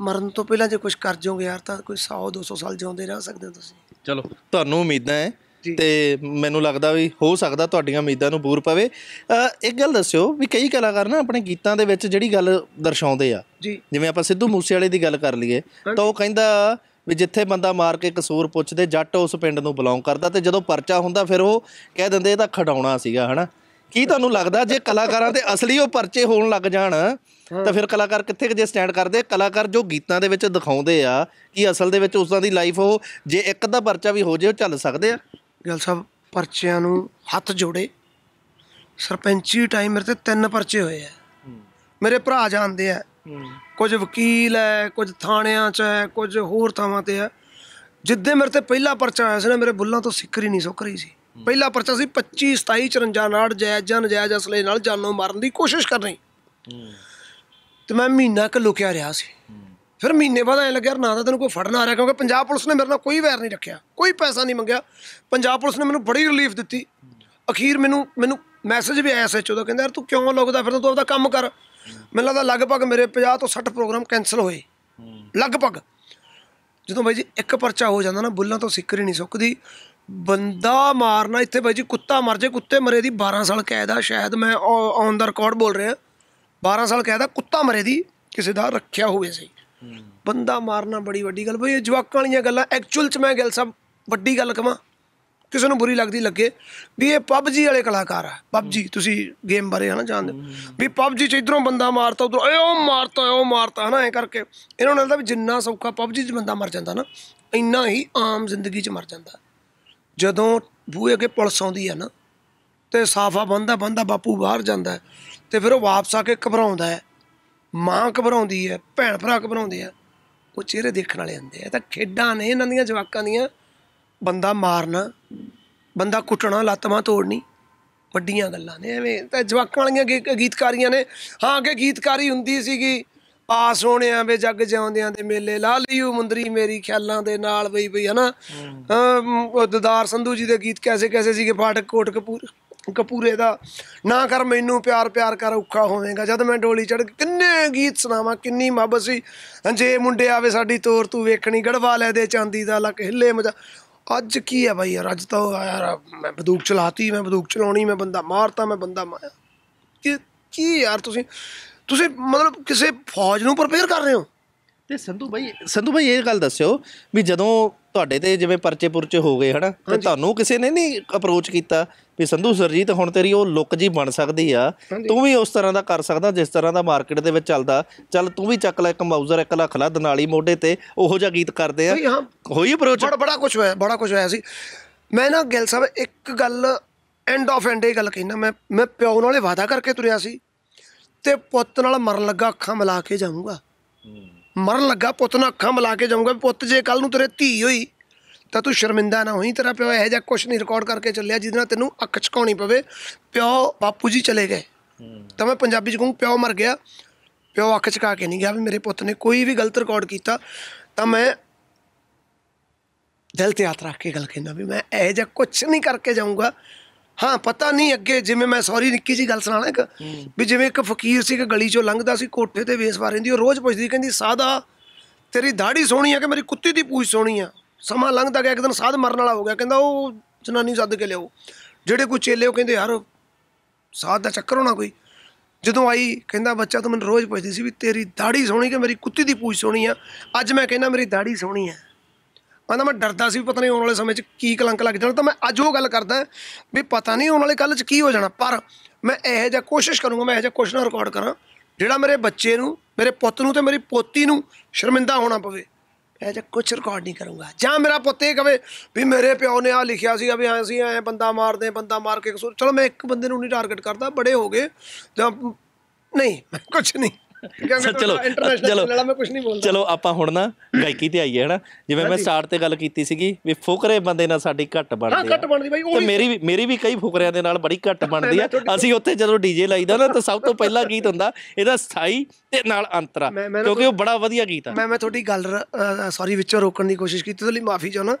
ਮਰਨ ਤੋਂ ਪਹਿਲਾਂ ਜੇ ਕੁਝ ਕਰ ਜਾਓਗੇ ਯਾਰ ਤਾਂ ਕੋਈ 100 200 ਸਾਲ ਜਿਉਂਦੇ ਰਹਿ ਸਕਦੇ ਹੋ ਤੁਸੀਂ ਚਲੋ ਤੁਹਾਨੂੰ ਉਮੀਦਾਂ ਹੈ ਤੇ ਮੈਨੂੰ ਲੱਗਦਾ ਵੀ ਹੋ ਸਕਦਾ ਤੁਹਾਡੀਆਂ ਉਮੀਦਾਂ ਨੂੰ ਪੂਰ ਪਵੇ ਇੱਕ ਗੱਲ ਦੱਸਿਓ ਵੀ ਕਈ ਕਲਾਕਾਰ ਨਾ ਆਪਣੇ ਗੀਤਾਂ ਦੇ ਵਿੱਚ ਜਿਹੜੀ ਗੱਲ ਦਰਸਾਉਂਦੇ ਆ ਜਿਵੇਂ ਆਪਾਂ ਸਿੱਧੂ ਮੂਸੇਵਾਲੇ ਦੀ ਗੱਲ ਕਰ ਲਈਏ ਤਾਂ ਉਹ ਕਹਿੰਦਾ ਵੀ ਜਿੱਥੇ ਬੰਦਾ ਮਾਰ ਕੇ ਕਸੂਰ ਪੁੱਛਦੇ ਜੱਟ ਉਸ ਪਿੰਡ ਨੂੰ ਬਿਲੋਂਗ ਕਰਦਾ ਤੇ ਜਦੋਂ ਪਰਚਾ ਹੁੰਦਾ ਫਿਰ ਉਹ ਕਹਿ ਦਿੰਦੇ ਇਹ ਤਾਂ ਖਡਾਉਣਾ ਸੀਗਾ ਹਨਾ ਕੀ ਤੁਹਾਨੂੰ ਲੱਗਦਾ ਜੇ ਕਲਾਕਾਰਾਂ ਦੇ ਅਸਲੀ ਉਹ ਪਰਚੇ ਹੋਣ ਲੱਗ ਜਾਣ ਤਾਂ ਫਿਰ ਕਲਾਕਾਰ ਕਿੱਥੇ ਜੇ ਸਟੈਂਡ ਕਰਦੇ ਕਲਾਕਾਰ ਜੋ ਗੀਤਾਂ ਦੇ ਵਿੱਚ ਦਿਖਾਉਂਦੇ ਆ ਕੀ ਅਸਲ ਦੇ ਵਿੱਚ ਉਸਾਂ ਦੀ ਲਾਈਫ ਉਹ ਜੇ ਇੱਕ ਅੱਧਾ ਪਰਚਾ ਵੀ ਹੋ ਜੇ ਉਹ ਚੱਲ ਸਕਦੇ ਆ ਗੱਲ ਸਾਹਿਬ ਪਰਚਿਆਂ ਨੂੰ ਹੱਥ ਜੋੜੇ ਸਰਪੰਚੀ ਟਾਈਮ ਮੇਰੇ ਤੇ ਤਿੰਨ ਪਰਚੇ ਹੋਏ ਆ ਮੇਰੇ ਭਰਾ ਜਾਣਦੇ ਆ ਕੁਝ ਵਕੀਲ ਐ ਕੁਝ ਥਾਣਿਆਂ 'ਚ ਐ ਕੁਝ ਹੋਰ ਥਾਵਾਂ ਤੇ ਐ ਜਿੱਦੇ ਮੇਰੇ ਤੇ ਪਹਿਲਾ ਪਰਚਾ ਆਇਆ ਸੀ ਨਾ ਮੇਰੇ ਬੁੱਲਾਂ ਤੋਂ ਸਿੱਕਰੀ ਨਹੀਂ ਸੁੱਕ ਰਹੀ ਸੀ ਪਹਿਲਾ ਪਰਚਾ ਸੀ 25 27 54 ਨਾਲ ਜਾਇਜ਼ ਜਾਂ ਨਜਾਇਜ਼ ਅਸਲੇ ਨਾਲ ਜਾਨੋਂ ਮਾਰਨ ਦੀ ਕੋਸ਼ਿਸ਼ ਕਰਨੀ ਤੇ ਮੈਂ ਮਹੀਨਾ ਕ ਲੁਕਿਆ ਰਿਹਾ ਸੀ ਫਿਰ ਮਹੀਨੇ ਬਾਅਦ ਐ ਲੱਗਿਆ ਨਾ ਤਾਂ ਤੈਨੂੰ ਕੋਈ ਫੜਨ ਆ ਰਿਹਾ ਕਿਉਂਕਿ ਪੰਜਾਬ ਪੁਲਿਸ ਨੇ ਮੇਰੇ ਨਾਲ ਕੋਈ ਵੈਰ ਨਹੀਂ ਰੱਖਿਆ ਕੋਈ ਪੈਸਾ ਨਹੀਂ ਮੰਗਿਆ ਪੰਜਾਬ ਪੁਲਿਸ ਨੇ ਮੈਨੂੰ ਬੜੀ ਰਿਲੀਫ ਦਿੱਤੀ ਅਖੀਰ ਮੈਨੂੰ ਮੈਨੂੰ ਮੈਸੇਜ ਵੀ ਆਇਆ ਸੱਚੋ ਦਾ ਕਹਿੰਦਾ ਯਾਰ ਤੂੰ ਕਿਉਂ ਲੁਕਦਾ ਫਿਰ ਤੂੰ ਆਪਦਾ ਕੰਮ ਕਰ ਮੈਨੂੰ ਲੱਗਦਾ ਲਗਭਗ ਮੇਰੇ 50 ਤੋਂ 60 ਪ੍ਰੋਗਰਾਮ ਕੈਨਸਲ ਹੋਏ ਲਗਭਗ ਜਦੋਂ ਬਾਈ ਜੀ ਇੱਕ ਪਰਚਾ ਹੋ ਜਾਂਦਾ ਨਾ ਬੁੱਲਾਂ ਤੋਂ ਸਿੱਕਰ ਹੀ ਨਹੀਂ ਸੁੱਕਦੀ ਬੰਦਾ ਮਾਰਨਾ ਇੱਥੇ ਬਾਈ ਜੀ ਕੁੱਤਾ ਮਰ ਜੇ ਕੁੱਤੇ ਮਰੇ ਦੀ 12 ਸਾਲ ਕੈਦ ਆ ਸ਼ਾਇਦ ਮੈਂ ਔਨ ਦਾ ਰਿਕਾਰਡ ਬੋਲ ਰਿਹਾ 12 ਸਾਲ ਕੈਦ ਆ ਕੁੱਤਾ ਮਰੇ ਦੀ ਕਿਸੇ ਦਾ ਰੱਖਿਆ ਹੋਵੇ ਸੀ ਬੰਦਾ ਮਾਰਨਾ ਬੜੀ ਵੱਡੀ ਗੱਲ ਬਈ ਇਹ ਜਵਾਕਾਂ ਵਾਲੀਆਂ ਗੱਲਾਂ ਐਕਚੁਅਲ ਚ ਮੈਂ ਗੱਲ ਸਭ ਵੱਡੀ ਗੱਲ ਕਮਾ ਕਿਸੇ ਨੂੰ ਬੁਰੀ ਲੱਗਦੀ ਲੱਗੇ ਵੀ ਇਹ ਪਬਜੀ ਵਾਲੇ ਕਲਾਕਾਰ ਆ ਪਬਜੀ ਤੁਸੀਂ ਗੇਮ ਬਾਰੇ ਹਨਾ ਜਾਣਦੇ ਵੀ ਪਬਜੀ ਚ ਇਧਰੋਂ ਬੰਦਾ ਮਾਰਤਾ ਉਧਰੋਂ ਐ ਉਹ ਮਾਰਤਾ ਉਹ ਮਾਰਤਾ ਹਨਾ ਐ ਕਰਕੇ ਇਹਨਾਂ ਨੂੰ ਲੱਗਦਾ ਵੀ ਜਿੰਨਾ ਸੌਖਾ ਪਬਜੀ ਚ ਬੰਦਾ ਮਰ ਜਾਂਦਾ ਨਾ ਇੰਨਾ ਹੀ ਆਮ ਜ਼ਿੰਦਗੀ ਚ ਮਰ ਜਾਂਦਾ ਜਦੋਂ ਬੂਏ ਅਗੇ ਪੁਲਿਸ ਆਉਂਦੀ ਹੈ ਨਾ ਤੇ ਸਾਫਾ ਬੰਦਾ ਬੰਦਾ ਬਾਪੂ ਬਾਹਰ ਜਾਂਦਾ ਤੇ ਫਿਰ ਉਹ ਵਾਪਸ ਆ ਕੇ ਘਬਰਾਉਂਦਾ ਹੈ ਮਾਂ ਘਬਰਾਉਂਦੀ ਹੈ ਭੈਣ ਭਰਾ ਘਬਰਾਉਂਦੇ ਆ ਉਹ ਚਿਹਰੇ ਦੇਖਣ ਵਾਲੇ ਹੁੰਦੇ ਆ ਤਾਂ ਖੇਡਾਂ ਨੇ ਇਹਨਾਂ ਦੀਆਂ ਜਵਾਕਾਂ ਦੀਆਂ ਬੰਦਾ ਮਾਰਨਾ ਬੰਦਾ ਕੁੱਟਣਾ ਲੱਤਾਂ ਤੋੜਨੀ ਵੱਡੀਆਂ ਗੱਲਾਂ ਨੇ ਐਵੇਂ ਤਾਂ ਜਵਾਕਾਂ ਵਾਲੀਆਂ ਗੀਤਕਾਰੀਆਂ ਨੇ ਹਾਂ ਅੱਗੇ ਗੀਤਕਾਰੀ ਹੁੰਦੀ ਸੀਗੀ ਆ ਸੋਹਣਿਆ ਵੇ ਜੱਗ ਜਿਉਂਦਿਆਂ ਦੇ ਮੇਲੇ ਲਾ ਲਿਓ ਮੁੰਦਰੀ ਮੇਰੀ ਖਿਆਲਾਂ ਦੇ ਨਾਲ ਬਈ ਬਈ ਹਨਾ ਦਦਾਰ ਸੰਧੂ ਜੀ ਦੇ ਗੀਤ ਕੈਸੇ ਕੈਸੇ ਸੀਗੇ ਫਾਟਕ ਕੋਟ ਕਪੂਰ ਕਪੂਰੇ ਦਾ ਨਾ ਕਰ ਮੈਨੂੰ ਪਿਆਰ ਪਿਆਰ ਕਰ ਔਖਾ ਹੋਵੇਂਗਾ ਜਦ ਮੈਂ ਡੋਲੀ ਚੜ ਕਿੰਨੇ ਗੀਤ ਸੁਣਾਵਾਂ ਕਿੰਨੀ ਮੱਬ ਸੀ ਜੇ ਮੁੰਡੇ ਆਵੇ ਸਾਡੀ ਤੋਰ ਤੂੰ ਵੇਖਣੀ ਗੜਵਾ ਲੈ ਦੇ ਚਾਂਦੀ ਦਾ ਲੱਕ ਹਿੱਲੇ ਮਜਾ ਅੱਜ ਕੀ ਹੈ ਭਾਈ ਅੱਜ ਤਾਂ ਯਾਰ ਮੈਂ ਬੰਦੂਕ ਚਲਾਤੀ ਮੈਂ ਬੰਦੂਕ ਚਲਾਉਣੀ ਮੈਂ ਬੰਦਾ ਮਾਰਤਾ ਮੈਂ ਬੰਦਾ ਮਾਇਆ ਕੀ ਯਾਰ ਤੁਸੀਂ ਤੁਸੀਂ ਮਤਲਬ ਕਿਸੇ ਫੌਜ ਨੂੰ ਪ੍ਰਪੇਅਰ ਕਰ ਰਹੇ ਹੋ ਤੇ ਸੰਧੂ ਭਾਈ ਸੰਧੂ ਭਾਈ ਇਹ ਗੱਲ ਦੱਸਿਓ ਵੀ ਜਦੋਂ ਤੁਹਾਡੇ ਤੇ ਜਿਵੇਂ ਪਰਚੇ ਪੁਰਚੇ ਹੋ ਗਏ ਹਨਾ ਤੇ ਤੁਹਾਨੂੰ ਕਿਸੇ ਨੇ ਨਹੀਂ ਅਪਰੋਚ ਕੀਤਾ ਵੀ ਸੰਧੂ ਸਰਜੀਤ ਹੁਣ ਤੇਰੀ ਉਹ ਲੁੱਕ ਜੀ ਬਣ ਸਕਦੀ ਆ ਤੂੰ ਵੀ ਉਸ ਤਰ੍ਹਾਂ ਦਾ ਕਰ ਸਕਦਾ ਜਿਸ ਤਰ੍ਹਾਂ ਦਾ ਮਾਰਕੀਟ ਦੇ ਵਿੱਚ ਚੱਲਦਾ ਚੱਲ ਤੂੰ ਵੀ ਚੱਕ ਲੈ ਇੱਕ ਮਾਊਜ਼ਰ ਇੱਕ ਲੱਖ ਲਾ ਦਨਾਲੀ ਮੋਢੇ ਤੇ ਉਹੋ ਜਿਹਾ ਗੀਤ ਕਰਦੇ ਆ ਹੋਈ ਅਪਰੋਚ ਬੜਾ ਬੜਾ ਕੁਝ ਹੋਇਆ ਬੜਾ ਕੁਝ ਹੋਇਆ ਸੀ ਮੈਂ ਨਾ ਗਿੱਲ ਸਾਹਿਬ ਇੱਕ ਗੱਲ ਐਂਡ ਆਫ ਐਂਡ ਇਹ ਗੱਲ ਕਹਿਣਾ ਮੈਂ ਮੈਂ ਪਿਓ ਨਾਲੇ ਵਾਦਾ ਕਰਕੇ ਤੁਰਿਆ ਸੀ ਤੇ ਪੁੱਤ ਨਾਲ ਮਰਨ ਲੱਗਾ ਅੱਖਾਂ ਮਿਲਾ ਕੇ ਜਾਊਂਗਾ ਮਰਨ ਲੱਗਾ ਪੁੱਤ ਨਾਲ ਅੱਖਾਂ ਮਿਲਾ ਕੇ ਜਾਊਂਗਾ ਪੁੱਤ ਜੇ ਕੱਲ ਨੂੰ ਤੇਰੇ ਧੀ ਹੋਈ ਤਾਂ ਤੂੰ ਸ਼ਰਮਿੰਦਾ ਨਾ ਹੋਈ ਤੇਰਾ ਪਿਓ ਇਹ ਜਿਹਾ ਕੁਛ ਨਹੀਂ ਰਿਕਾਰਡ ਕਰਕੇ ਚੱਲਿਆ ਜਿਹਦੇ ਨਾਲ ਤੈਨੂੰ ਅੱਖ ਚਕਾਉਣੀ ਪਵੇ ਪਿਓ ਬਾਪੂ ਜੀ ਚਲੇ ਗਏ ਤਾਂ ਮੈਂ ਪੰਜਾਬੀ ਚ ਕਹੂੰ ਪਿਓ ਮਰ ਗਿਆ ਪਿਓ ਅੱਖ ਚਕਾ ਕੇ ਨਹੀਂ ਗਿਆ ਵੀ ਮੇਰੇ ਪੁੱਤ ਨੇ ਕੋਈ ਵੀ ਗਲਤ ਰਿਕਾਰਡ ਕੀਤਾ ਤਾਂ ਮੈਂ ਦਿਲ ਤੇ ਆਤਰਾ ਕੇ ਗੱਲ ਕਹਿੰਦਾ ਵੀ ਮੈਂ ਇਹ ਜਿਹਾ ਕੁਛ ਨਹੀਂ ਕਰਕੇ ਜਾਊਂਗਾ ਹਾਂ ਪਤਾ ਨਹੀਂ ਅੱਗੇ ਜਿਵੇਂ ਮੈਂ ਸੌਰੀ ਨਿੱਕੀ ਜੀ ਗੱਲ ਸੁਣਾਣਾ ਇੱਕ ਵੀ ਜਿਵੇਂ ਇੱਕ ਫਕੀਰ ਸੀ ਕਿ ਗਲੀ ਚੋਂ ਲੰਘਦਾ ਸੀ ਕੋਠੇ ਤੇ ਵੇਸ ਵਾਰਿੰਦੀ ਉਹ ਰੋਜ਼ ਪੁੱਛਦੀ ਕਹਿੰਦੀ ਸਾਦਾ ਤੇਰੀ ਦਾੜੀ ਸੋਹਣੀ ਆ ਕਿ ਮੇਰੀ ਕੁੱਤੀ ਦੀ ਪੂਛ ਸੋਹਣੀ ਆ ਸਮਾਂ ਲੰਘਦਾ ਗਿਆ ਇੱਕ ਦਿਨ ਸਾਧ ਮਰਨ ਵਾਲਾ ਹੋ ਗਿਆ ਕਹਿੰਦਾ ਉਹ ਜਨਾਨੀ ਸੱਦ ਕੇ ਲਿਆਓ ਜਿਹੜੇ ਕੋਈ ਚੇਲੇ ਉਹ ਕਹਿੰਦੇ ਯਾਰ ਸਾਧ ਦਾ ਚੱਕਰ ਹੋਣਾ ਕੋਈ ਜਦੋਂ ਆਈ ਕਹਿੰਦਾ ਬੱਚਾ ਤੂੰ ਮੈਨੂੰ ਰੋਜ਼ ਪੁੱਛਦੀ ਸੀ ਵੀ ਤੇਰੀ ਦਾੜੀ ਸੋਹਣੀ ਕਿ ਮੇਰੀ ਕੁੱਤੀ ਦੀ ਪੂਛ ਸੋਹਣੀ ਆ ਅੱਜ ਮੈਂ ਕਹਿੰਦਾ ਮੇਰੀ ਦਾੜੀ ਸੋਹਣੀ ਆ ਕਹਿੰਦਾ ਮੈਂ ਡਰਦਾ ਸੀ ਪਤਾ ਨਹੀਂ ਆਉਣ ਵਾਲੇ ਸਮੇਂ 'ਚ ਕੀ ਕਲੰਕ ਲੱਗ ਜਾਣਾ ਤਾਂ ਮੈਂ ਅੱਜ ਉਹ ਗੱਲ ਕਰਦਾ ਵੀ ਪਤਾ ਨਹੀਂ ਆਉਣ ਵਾਲੇ ਕੱਲ 'ਚ ਕੀ ਹੋ ਜਾਣਾ ਪਰ ਮੈਂ ਇਹੋ ਜਿਹਾ ਕੋਸ਼ਿਸ਼ ਕਰੂੰਗਾ ਮੈਂ ਇਹੋ ਜਿਹਾ ਕੁਸ਼ਨਾ ਰਿਕਾਰਡ ਕਰਾਂ ਜਿਹੜਾ ਮੇਰੇ ਬੱਚੇ ਨੂੰ ਮੇਰੇ ਪੁੱਤ ਨੂੰ ਤੇ ਮੇਰੀ ਪੋਤੀ ਨੂੰ ਸ਼ਰਮਿੰਦਾ ਹੋਣਾ ਪਵੇ ਇਹ ਜਿਹਾ ਕੁਝ ਰਿਕਾਰਡ ਨਹੀਂ ਕਰੂੰਗਾ ਜਾਂ ਮੇਰਾ ਪੁੱਤ ਇਹ ਕਵੇ ਵੀ ਮੇਰੇ ਪਿਓ ਨੇ ਆ ਲਿਖਿਆ ਸੀ ਵੀ ਐ ਸੀ ਐ ਬੰਦਾ ਮਾਰਦੇ ਬੰਦਾ ਮਾਰ ਕੇ ਚਲੋ ਮੈਂ ਇੱਕ ਬੰਦੇ ਨੂੰ ਨਹੀਂ ਟਾਰਗੇਟ ਕਰਦਾ ਬੜੇ ਹੋ ਗਏ ਜਾਂ ਨਹੀਂ ਕੁਝ ਨਹੀਂ ਚਲੋ ਚਲੋ ਚਲੋ ਆਪਾਂ ਹੁਣ ਨਾ ਗਾਇਕੀ ਤੇ ਆਈਏ ਹਨਾ ਜਿਵੇਂ ਮੈਂ ਸਟਾਰਟ ਤੇ ਗੱਲ ਕੀਤੀ ਸੀਗੀ ਵੀ ਫੁਕਰੇ ਬੰਦੇ ਨਾਲ ਸਾਡੀ ਘੱਟ ਬਣਦੀ ਹਾਂ ਘੱਟ ਬਣਦੀ ਬਾਈ ਉਹ ਤੇ ਮੇਰੀ ਮੇਰੀ ਵੀ ਕਈ ਫੁਕਰਿਆਂ ਦੇ ਨਾਲ ਬੜੀ ਘੱਟ ਬਣਦੀ ਆ ਅਸੀਂ ਉੱਥੇ ਜਦੋਂ ਡੀਜੇ ਲਾਈਦਾ ਨਾ ਤਾਂ ਸਭ ਤੋਂ ਪਹਿਲਾ ਗੀਤ ਹੁੰਦਾ ਇਹਦਾ ਸਥਾਈ ਤੇ ਨਾਲ ਅੰਤਰਾ ਕਿਉਂਕਿ ਉਹ ਬੜਾ ਵਧੀਆ ਗੀਤ ਆ ਮੈਂ ਮੈਂ ਤੁਹਾਡੀ ਗੱਲ ਸੌਰੀ ਵਿੱਚੋਂ ਰੋਕਣ ਦੀ ਕੋਸ਼ਿਸ਼ ਕੀਤੀ ਤੇ ਲਈ ਮਾਫੀ ਚਾਹਣਾ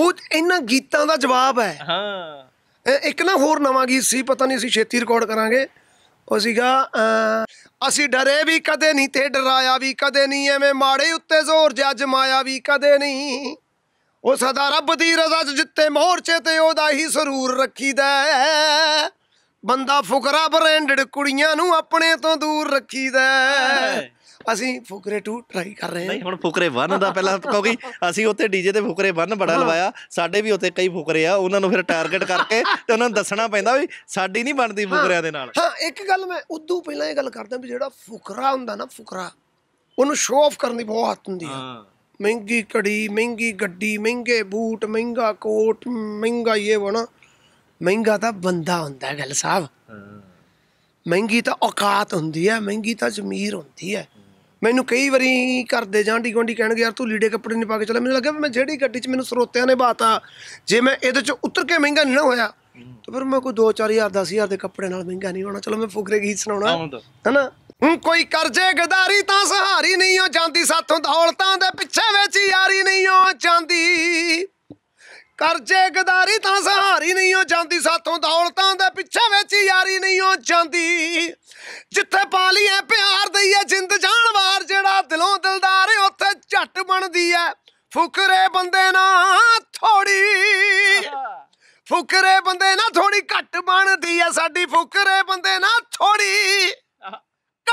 ਉਹ ਇਹਨਾਂ ਗੀਤਾਂ ਦਾ ਜਵਾਬ ਹੈ ਹਾਂ ਇੱਕ ਨਾ ਹੋਰ ਨਵਾਂ ਗੀਤ ਸੀ ਪਤਾ ਨਹੀਂ ਅਸੀਂ ਛੇਤੀ ਰਿਕਾਰਡ ਕਰਾਂਗੇ ਉਹ ਸੀਗਾ ਅਸੀਂ ਡਰੇ ਵੀ ਕਦੇ ਨਹੀਂ ਤੇ ਡਰਾਇਆ ਵੀ ਕਦੇ ਨਹੀਂ ਐਵੇਂ ਮਾੜੇ ਉੱਤੇ ਜ਼ੋਰ ਜੱਜ ਮਾਇਆ ਵੀ ਕਦੇ ਨਹੀਂ ਉਹ ਸਦਾ ਰੱਬ ਦੀ ਰਜ਼ਾ 'ਚ ਜਿੱਤੇ ਮੋਰਚੇ ਤੇ ਉਹਦਾ ਹੀ ਸਰੂਰ ਰੱਖੀਦਾ ਬੰਦਾ ਫੁਕਰਾ ਬ੍ਰੈਂਡਡ ਕੁੜੀਆਂ ਨੂੰ ਆਪਣੇ ਤੋਂ ਦੂਰ ਰੱਖੀਦਾ ਅਸੀਂ ਫੁਕਰੇ 2 ਟਰਾਈ ਕਰ ਰਹੇ ਹਾਂ ਨਹੀਂ ਹੁਣ ਫੁਕਰੇ 1 ਦਾ ਪਹਿਲਾਂ ਕਿਉਂਕਿ ਅਸੀਂ ਉੱਥੇ ਡੀਜੇ ਤੇ ਫੁਕਰੇ 1 ਬੜਾ ਲਵਾਇਆ ਸਾਡੇ ਵੀ ਉੱਥੇ ਕਈ ਫੁਕਰੇ ਆ ਉਹਨਾਂ ਨੂੰ ਫਿਰ ਟਾਰਗੇਟ ਕਰਕੇ ਤੇ ਉਹਨਾਂ ਨੂੰ ਦੱਸਣਾ ਪੈਂਦਾ ਵੀ ਸਾਡੀ ਨਹੀਂ ਬਣਦੀ ਫੁਕਰਿਆਂ ਦੇ ਨਾਲ ਹਾਂ ਇੱਕ ਗੱਲ ਮੈਂ ਉਦੋਂ ਪਹਿਲਾਂ ਇਹ ਗੱਲ ਕਰਦਾ ਵੀ ਜਿਹੜਾ ਫੁਕਰਾ ਹੁੰਦਾ ਨਾ ਫੁਕਰਾ ਉਹਨੂੰ ਸ਼ੋਅ ਆਫ ਕਰਨ ਦੀ ਬਹੁਤ ਆਦਤ ਹੁੰਦੀ ਆ ਮਹਿੰਗੀ ਕੜੀ ਮਹਿੰਗੀ ਗੱਡੀ ਮਹਿੰਗੇ ਬੂਟ ਮਹਿੰਗਾ ਕੋਟ ਮਹਿੰਗਾ ਇਹ ਵਣਾ ਮਹਿੰਗਾ ਤਾਂ ਬੰਦਾ ਹੁੰਦਾ ਗੱਲ ਸਾਹਿਬ ਮਹਿੰਗੀ ਤਾਂ ਔਕਾਤ ਹੁੰਦੀ ਹੈ ਮਹਿੰਗੀ ਤਾਂ ਜ਼ਮੀਰ ਹੁੰਦੀ ਹੈ ਮੈਨੂੰ ਕਈ ਵਾਰੀ ਕਰਦੇ ਜਾਂ ਢੀ ਗੋਂਡੀ ਕਹਿਣਗੇ ਯਾਰ ਤੂੰ ਲੀੜੇ ਕੱਪੜੇ ਨਹੀਂ ਪਾ ਕੇ ਚੱਲ ਮੈਨੂੰ ਲੱਗਿਆ ਮੈਂ ਜਿਹੜੀ ਗੱਡੀ 'ਚ ਮੈਨੂੰ ਸਰੋਤਿਆਂ ਨੇ ਬਾਤਾ ਜੇ ਮੈਂ ਇਹਦੇ 'ਚ ਉਤਰ ਕੇ ਮਹਿੰਗਾ ਨਹੀਂ ਨਾ ਹੋਇਆ ਤਾਂ ਫਿਰ ਮੈਂ ਕੋਈ 2-4000 10000 ਦੇ ਕੱਪੜੇ ਨਾਲ ਮਹਿੰਗਾ ਨਹੀਂ ਹੋਣਾ ਚਲੋ ਮੈਂ ਫੁਕਰੇ ਗੀਤ ਸੁਣਾਉਣਾ ਹਨਾ ਹੁਣ ਕੋਈ ਕਰਜ਼ੇ ਗਦਾਰੀ ਤਾਂ ਸਹਾਰੀ ਨਹੀਂ ਹੋ ਜਾਂਦੀ ਸਾਥੋਂ ਦੌਲਤਾਂ ਦੇ ਪਿੱਛੇ ਵਿੱਚ ਯਾਰੀ ਨਹੀਂ ਹੋ ਜਾਂਦੀ ਕਰਜ਼ੇ ਗਦਾਰੀ ਤਾਂ ਸਹਾਰੀ ਨਹੀਂ ਹੋ ਜਾਂਦੀ ਸਾਥੋਂ ਦੌਲਤਾਂ ਦੇ ਪਿੱਛੇ ਵਿੱਚ ਯਾਰੀ ਨਹੀਂ ਹੋ ਜਾਂਦੀ ਜਿੱਥੇ ਪਾ ਲਈਏ ਪਿਆਰ ਦਈਏ ਜਿੰਦ ਜਾਨ ਵਾਰ ਜਿਹੜਾ ਦਿਲੋਂ ਦਿਲਦਾਰ ਉੱਥੇ ਝੱਟ ਬਣਦੀ ਐ ਫੁਕਰੇ ਬੰਦੇ ਨਾ ਥੋੜੀ ਫੁਕਰੇ ਬੰਦੇ ਨਾ ਥੋੜੀ ਘੱਟ ਬਣਦੀ ਐ ਸਾਡੀ ਫੁਕਰੇ ਬੰਦੇ ਨਾ ਥੋੜੀ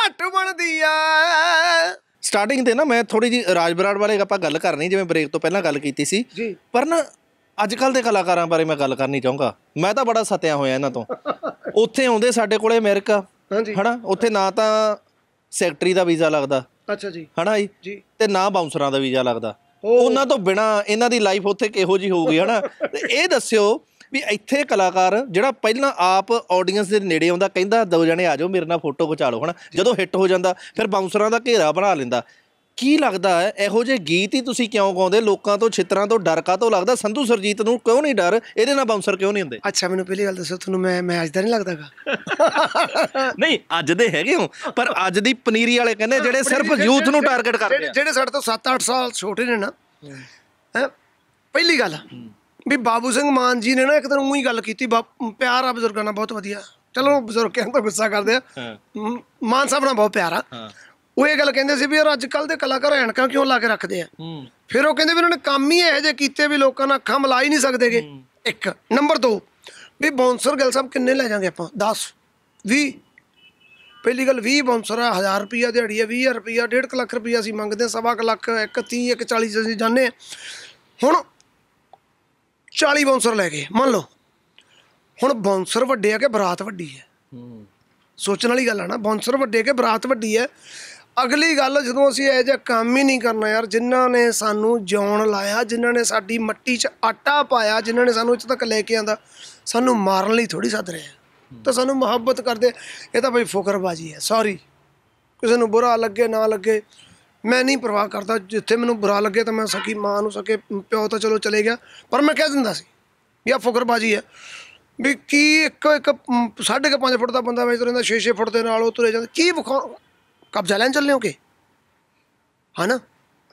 ਘੱਟ ਬਣਦੀ ਐ ਸਟਾਰਟਿੰਗ ਤੇ ਨਾ ਮੈਂ ਥੋੜੀ ਜੀ ਰਾਜ ਬਰਾੜ ਬਾਰੇ ਆਪਾਂ ਗੱਲ ਕਰਨੀ ਜਿਵੇਂ ਬ੍ਰੇਕ ਤੋਂ ਪਹਿਲਾਂ ਗੱਲ ਕੀਤੀ ਸੀ ਪਰ ਨਾ ਅੱਜ ਕੱਲ ਦੇ ਕਲਾਕਾਰਾਂ ਬਾਰੇ ਮੈਂ ਗੱਲ ਕਰਨੀ ਚਾਹੂੰਗਾ ਮੈਂ ਤਾਂ ਬੜਾ ਸਤਿਆ ਹੋਇਆ ਇਹਨਾਂ ਤੋਂ ਉੱਥੇ ਆਉਂਦੇ ਸਾਡੇ ਕੋਲੇ ਅਮਰੀਕਾ ਹਾਂਜੀ ਹਨਾ ਉੱਥੇ ਨਾ ਤਾਂ ਸੈਕਟਰੀ ਦਾ ਵੀਜ਼ਾ ਲੱਗਦਾ ਅੱਛਾ ਜੀ ਹਨਾ ਜੀ ਤੇ ਨਾ ਬਾਉਂਸਰਾਂ ਦਾ ਵੀਜ਼ਾ ਲੱਗਦਾ ਉਹਨਾਂ ਤੋਂ ਬਿਨਾ ਇਹਨਾਂ ਦੀ ਲਾਈਫ ਉੱਥੇ ਕਿਹੋ ਜੀ ਹੋਊਗੀ ਹਨਾ ਤੇ ਇਹ ਦੱਸਿਓ ਵੀ ਇੱਥੇ ਕਲਾਕਾਰ ਜਿਹੜਾ ਪਹਿਲਾਂ ਆਪ ਆਡੀਅנס ਦੇ ਨੇੜੇ ਆਉਂਦਾ ਕਹਿੰਦਾ ਦੋ ਜਣੇ ਆ ਜਾਓ ਮੇਰੇ ਨਾਲ ਫੋਟੋ ਖਿਚਾ ਲਓ ਹਨਾ ਜਦੋਂ ਹਿੱਟ ਹੋ ਜਾਂਦਾ ਫਿਰ ਬਾਉਂਸਰਾਂ ਦਾ ਘੇਰਾ ਬਣਾ ਲੈਂਦਾ ਕੀ ਲੱਗਦਾ ਹੈ ਇਹੋ ਜੇ ਗੀਤ ਹੀ ਤੁਸੀਂ ਕਿਉਂ ਗਾਉਂਦੇ ਲੋਕਾਂ ਤੋਂ ਛਿੱਤਰਾਂ ਤੋਂ ਡਰ ਕਾ ਤੋਂ ਲੱਗਦਾ ਸੰਧੂ ਸਰਜੀਤ ਨੂੰ ਕਿਉਂ ਨਹੀਂ ਡਰ ਇਹਦੇ ਨਾਲ ਬਾਉਂਸਰ ਕਿਉਂ ਨਹੀਂ ਹੁੰਦੇ ਅੱਛਾ ਮੈਨੂੰ ਪਹਿਲੀ ਗੱਲ ਦੱਸੋ ਤੁਹਾਨੂੰ ਮੈਂ ਮੈਂ ਅੱਜ ਦਾ ਨਹੀਂ ਲੱਗਦਾਗਾ ਨਹੀਂ ਅੱਜ ਦੇ ਹੈਗੇ ਹੋ ਪਰ ਅੱਜ ਦੀ ਪਨੀਰੀ ਵਾਲੇ ਕਹਿੰਦੇ ਜਿਹੜੇ ਸਿਰਫ ਯੂਥ ਨੂੰ ਟਾਰਗੇਟ ਕਰਦੇ ਆ ਜਿਹੜੇ ਸਾਡੇ ਤੋਂ 7-8 ਸਾਲ ਛੋਟੇ ਨੇ ਨਾ ਪਹਿਲੀ ਗੱਲ ਵੀ ਬਾਬੂ ਸਿੰਘ ਮਾਨ ਜੀ ਨੇ ਨਾ ਇੱਕ ਦਿਨ ਉਹੀ ਗੱਲ ਕੀਤੀ ਪਿਆਰ ਆ ਬਜ਼ੁਰਗਾਂ ਨਾਲ ਬਹੁਤ ਵਧੀਆ ਚਲੋ ਬਜ਼ੁਰਗ ਕਹਿੰਦਾ ਗੁੱਸਾ ਕਰਦੇ ਆ ਮਾਨ ਸਾਹਿਬ ਨਾਲ ਬਹੁਤ ਪਿਆਰ ਆ ਉਹ ਇਹ ਗੱਲ ਕਹਿੰਦੇ ਸੀ ਵੀ ਯਾਰ ਅੱਜ ਕੱਲ ਦੇ ਕਲਾਕਾਰ ਐਨਕਾਂ ਕਿਉਂ ਲਾ ਕੇ ਰੱਖਦੇ ਆ ਫਿਰ ਉਹ ਕਹਿੰਦੇ ਵੀ ਉਹਨਾਂ ਨੇ ਕੰਮ ਹੀ ਇਹੋ ਜਿਹੇ ਕੀਤੇ ਵੀ ਲੋਕਾਂ ਨਾਲ ਅੱਖਾਂ ਮਿਲਾ ਹੀ ਨਹੀਂ ਸਕਦੇਗੇ ਇੱਕ ਨੰਬਰ 2 ਵੀ ਬੌਂਸਰ ਗੱਲ ਸਾਹਿਬ ਕਿੰਨੇ ਲੈ ਜਾਗੇ ਆਪਾਂ 10 20 ਪਹਿਲੀ ਗੱਲ 20 ਬੌਂਸਰ ਆ 1000 ਰੁਪਿਆ ਦਿਹਾੜੀ ਆ 20000 ਰੁਪਿਆ 1.5 ਲੱਖ ਰੁਪਿਆ ਅਸੀਂ ਮੰਗਦੇ ਸਵਾ ਕੁ ਲੱਖ 1 30 1 40 ਅਸੀਂ ਜਾਣੇ ਹੁਣ 40 ਬੌਂਸਰ ਲੈ ਗਏ ਮੰਨ ਲਓ ਹੁਣ ਬੌਂਸਰ ਵੱਡੇ ਆ ਕਿ ਬਰਾਤ ਵੱਡੀ ਆ ਸੋਚਣ ਵਾਲੀ ਗੱਲ ਆ ਨਾ ਬੌਂਸਰ ਵੱਡੇ ਕਿ ਬਰਾਤ ਵੱਡੀ ਆ ਅਗਲੀ ਗੱਲ ਜਦੋਂ ਅਸੀਂ ਇਹ ਜਿਹਾ ਕੰਮ ਹੀ ਨਹੀਂ ਕਰਨਾ ਯਾਰ ਜਿਨ੍ਹਾਂ ਨੇ ਸਾਨੂੰ ਜਿਉਣ ਲਾਇਆ ਜਿਨ੍ਹਾਂ ਨੇ ਸਾਡੀ ਮਿੱਟੀ 'ਚ ਆਟਾ ਪਾਇਆ ਜਿਨ੍ਹਾਂ ਨੇ ਸਾਨੂੰ ਇੱਥੇ ਤੱਕ ਲੈ ਕੇ ਆਂਦਾ ਸਾਨੂੰ ਮਾਰਨ ਲਈ ਥੋੜੀ ਸੱਦ ਰਿਹਾ ਤਾਂ ਸਾਨੂੰ ਮੁਹੱਬਤ ਕਰਦੇ ਇਹ ਤਾਂ ਬਈ ਫੁਕਰਬਾਜ਼ੀ ਹੈ ਸੌਰੀ ਕਿਸੇ ਨੂੰ ਬੁਰਾ ਲੱਗੇ ਨਾ ਲੱਗੇ ਮੈਂ ਨਹੀਂ ਪਰਵਾਹ ਕਰਦਾ ਜਿੱਥੇ ਮੈਨੂੰ ਬੁਰਾ ਲੱਗੇ ਤਾਂ ਮੈਂ ਸਕੀ ਮਾਂ ਨੂੰ ਸਕੇ ਪਿਓ ਤਾਂ ਚਲੋ ਚਲੇ ਗਿਆ ਪਰ ਮੈਂ ਕਹਿ ਦਿੰਦਾ ਸੀ ਵੀ ਆ ਫੁਕਰਬਾਜ਼ੀ ਹੈ ਵੀ ਕੀ ਇੱਕ ਇੱਕ 5.5 ਫੁੱਟ ਦਾ ਬੰਦਾ ਵੇਚ ਰਿਹਾ 6-6 ਫੁੱਟ ਦੇ ਨਾਲ ਉਹ ਤੁਰੇ ਜਾਂਦਾ ਕੀ ਵਿਖਾਉ ਕਬਜ਼ਾ ਲੈਣ ਚੱਲੇ ਹੋ ਕਿ ਹਾਂ ਨਾ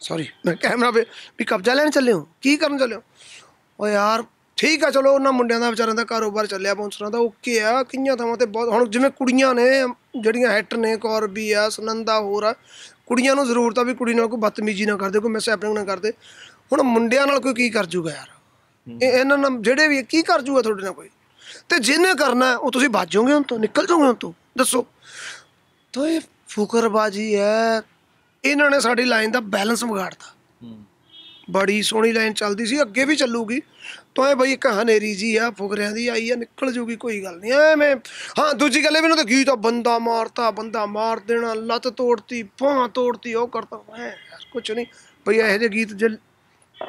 ਸੌਰੀ ਮੈਂ ਕੈਮਰਾ ਵੀ ਵੀ ਕਬਜ਼ਾ ਲੈਣ ਚੱਲੇ ਹੋ ਕੀ ਕਰਨ ਚੱਲੇ ਹੋ ਓ ਯਾਰ ਠੀਕ ਆ ਚਲੋ ਉਹਨਾਂ ਮੁੰਡਿਆਂ ਦਾ ਵਿਚਾਰਿਆਂ ਦਾ ਕਾਰੋਬਾਰ ਚੱਲਿਆ ਪਹੁੰਚਣਾ ਦਾ ਓਕੇ ਆ ਕਿੰਨੀਆਂ ਥਾਵਾਂ ਤੇ ਬਹੁਤ ਹੁਣ ਜਿਵੇਂ ਕੁੜੀਆਂ ਨੇ ਜਿਹੜੀਆਂ ਹੈਟਰ ਨੇ ਕੌਰਬੀ ਆ ਸੁਨੰਦਾ ਹੋਰ ਆ ਕੁੜੀਆਂ ਨੂੰ ਜ਼ਰੂਰਤ ਆ ਵੀ ਕੁੜੀ ਨਾਲ ਕੋਈ ਬਦਤਮੀਜ਼ੀ ਨਾ ਕਰਦੇ ਕੋਈ ਮਿਸ ਹੈਪਨਿੰਗ ਨਾ ਕਰਦੇ ਹੁਣ ਮੁੰਡਿਆਂ ਨਾਲ ਕੋਈ ਕੀ ਕਰ ਜੂਗਾ ਯਾਰ ਇਹਨਾਂ ਨਾਲ ਜਿਹੜੇ ਵੀ ਕੀ ਕਰ ਜੂਗਾ ਤੁਹਾਡੇ ਨਾਲ ਕੋਈ ਤੇ ਜਿੰਨੇ ਕਰਨਾ ਉਹ ਤੁਸੀਂ ਬਾਜੋਗੇ ਹੁਣ ਤੋਂ ਨਿਕਲ ਜਾਓਗੇ ਹੁਣ ਤੋਂ ਦੱਸੋ ਤੋਏ ਫੁਕਰਬਾਜੀ ਹੈ ਇਹਨਾਂ ਨੇ ਸਾਡੀ ਲਾਈਨ ਦਾ ਬੈਲੈਂਸ ਵਿਗਾੜਤਾ ਬੜੀ ਸੋਹਣੀ ਲਾਈਨ ਚੱਲਦੀ ਸੀ ਅੱਗੇ ਵੀ ਚੱਲੂਗੀ ਤੋਏ ਇਹ ਬਈ ਇੱਕ ਹਨੇਰੀ ਜੀ ਆ ਫੁਕਰਿਆਂ ਦੀ ਆਈ ਆ ਨਿਕਲ ਜੂਗੀ ਕੋਈ ਗੱਲ ਨਹੀਂ ਐਵੇਂ ਹਾਂ ਦੂਜੀ ਗੱਲ ਇਹ ਨਾ ਤਾਂ ਕੀ ਤਾਂ ਬੰਦਾ ਮਾਰਤਾ ਬੰਦਾ ਮਾਰ ਦੇਣਾ ਲੱਤ ਤੋੜਤੀ ਫਾਂ ਤੋੜਤੀ ਉਹ ਕਰਤਾ ਐ ਕੁਝ ਨਹੀਂ ਬਈ ਇਹ ਜੇ ਗੀਤ ਜੇ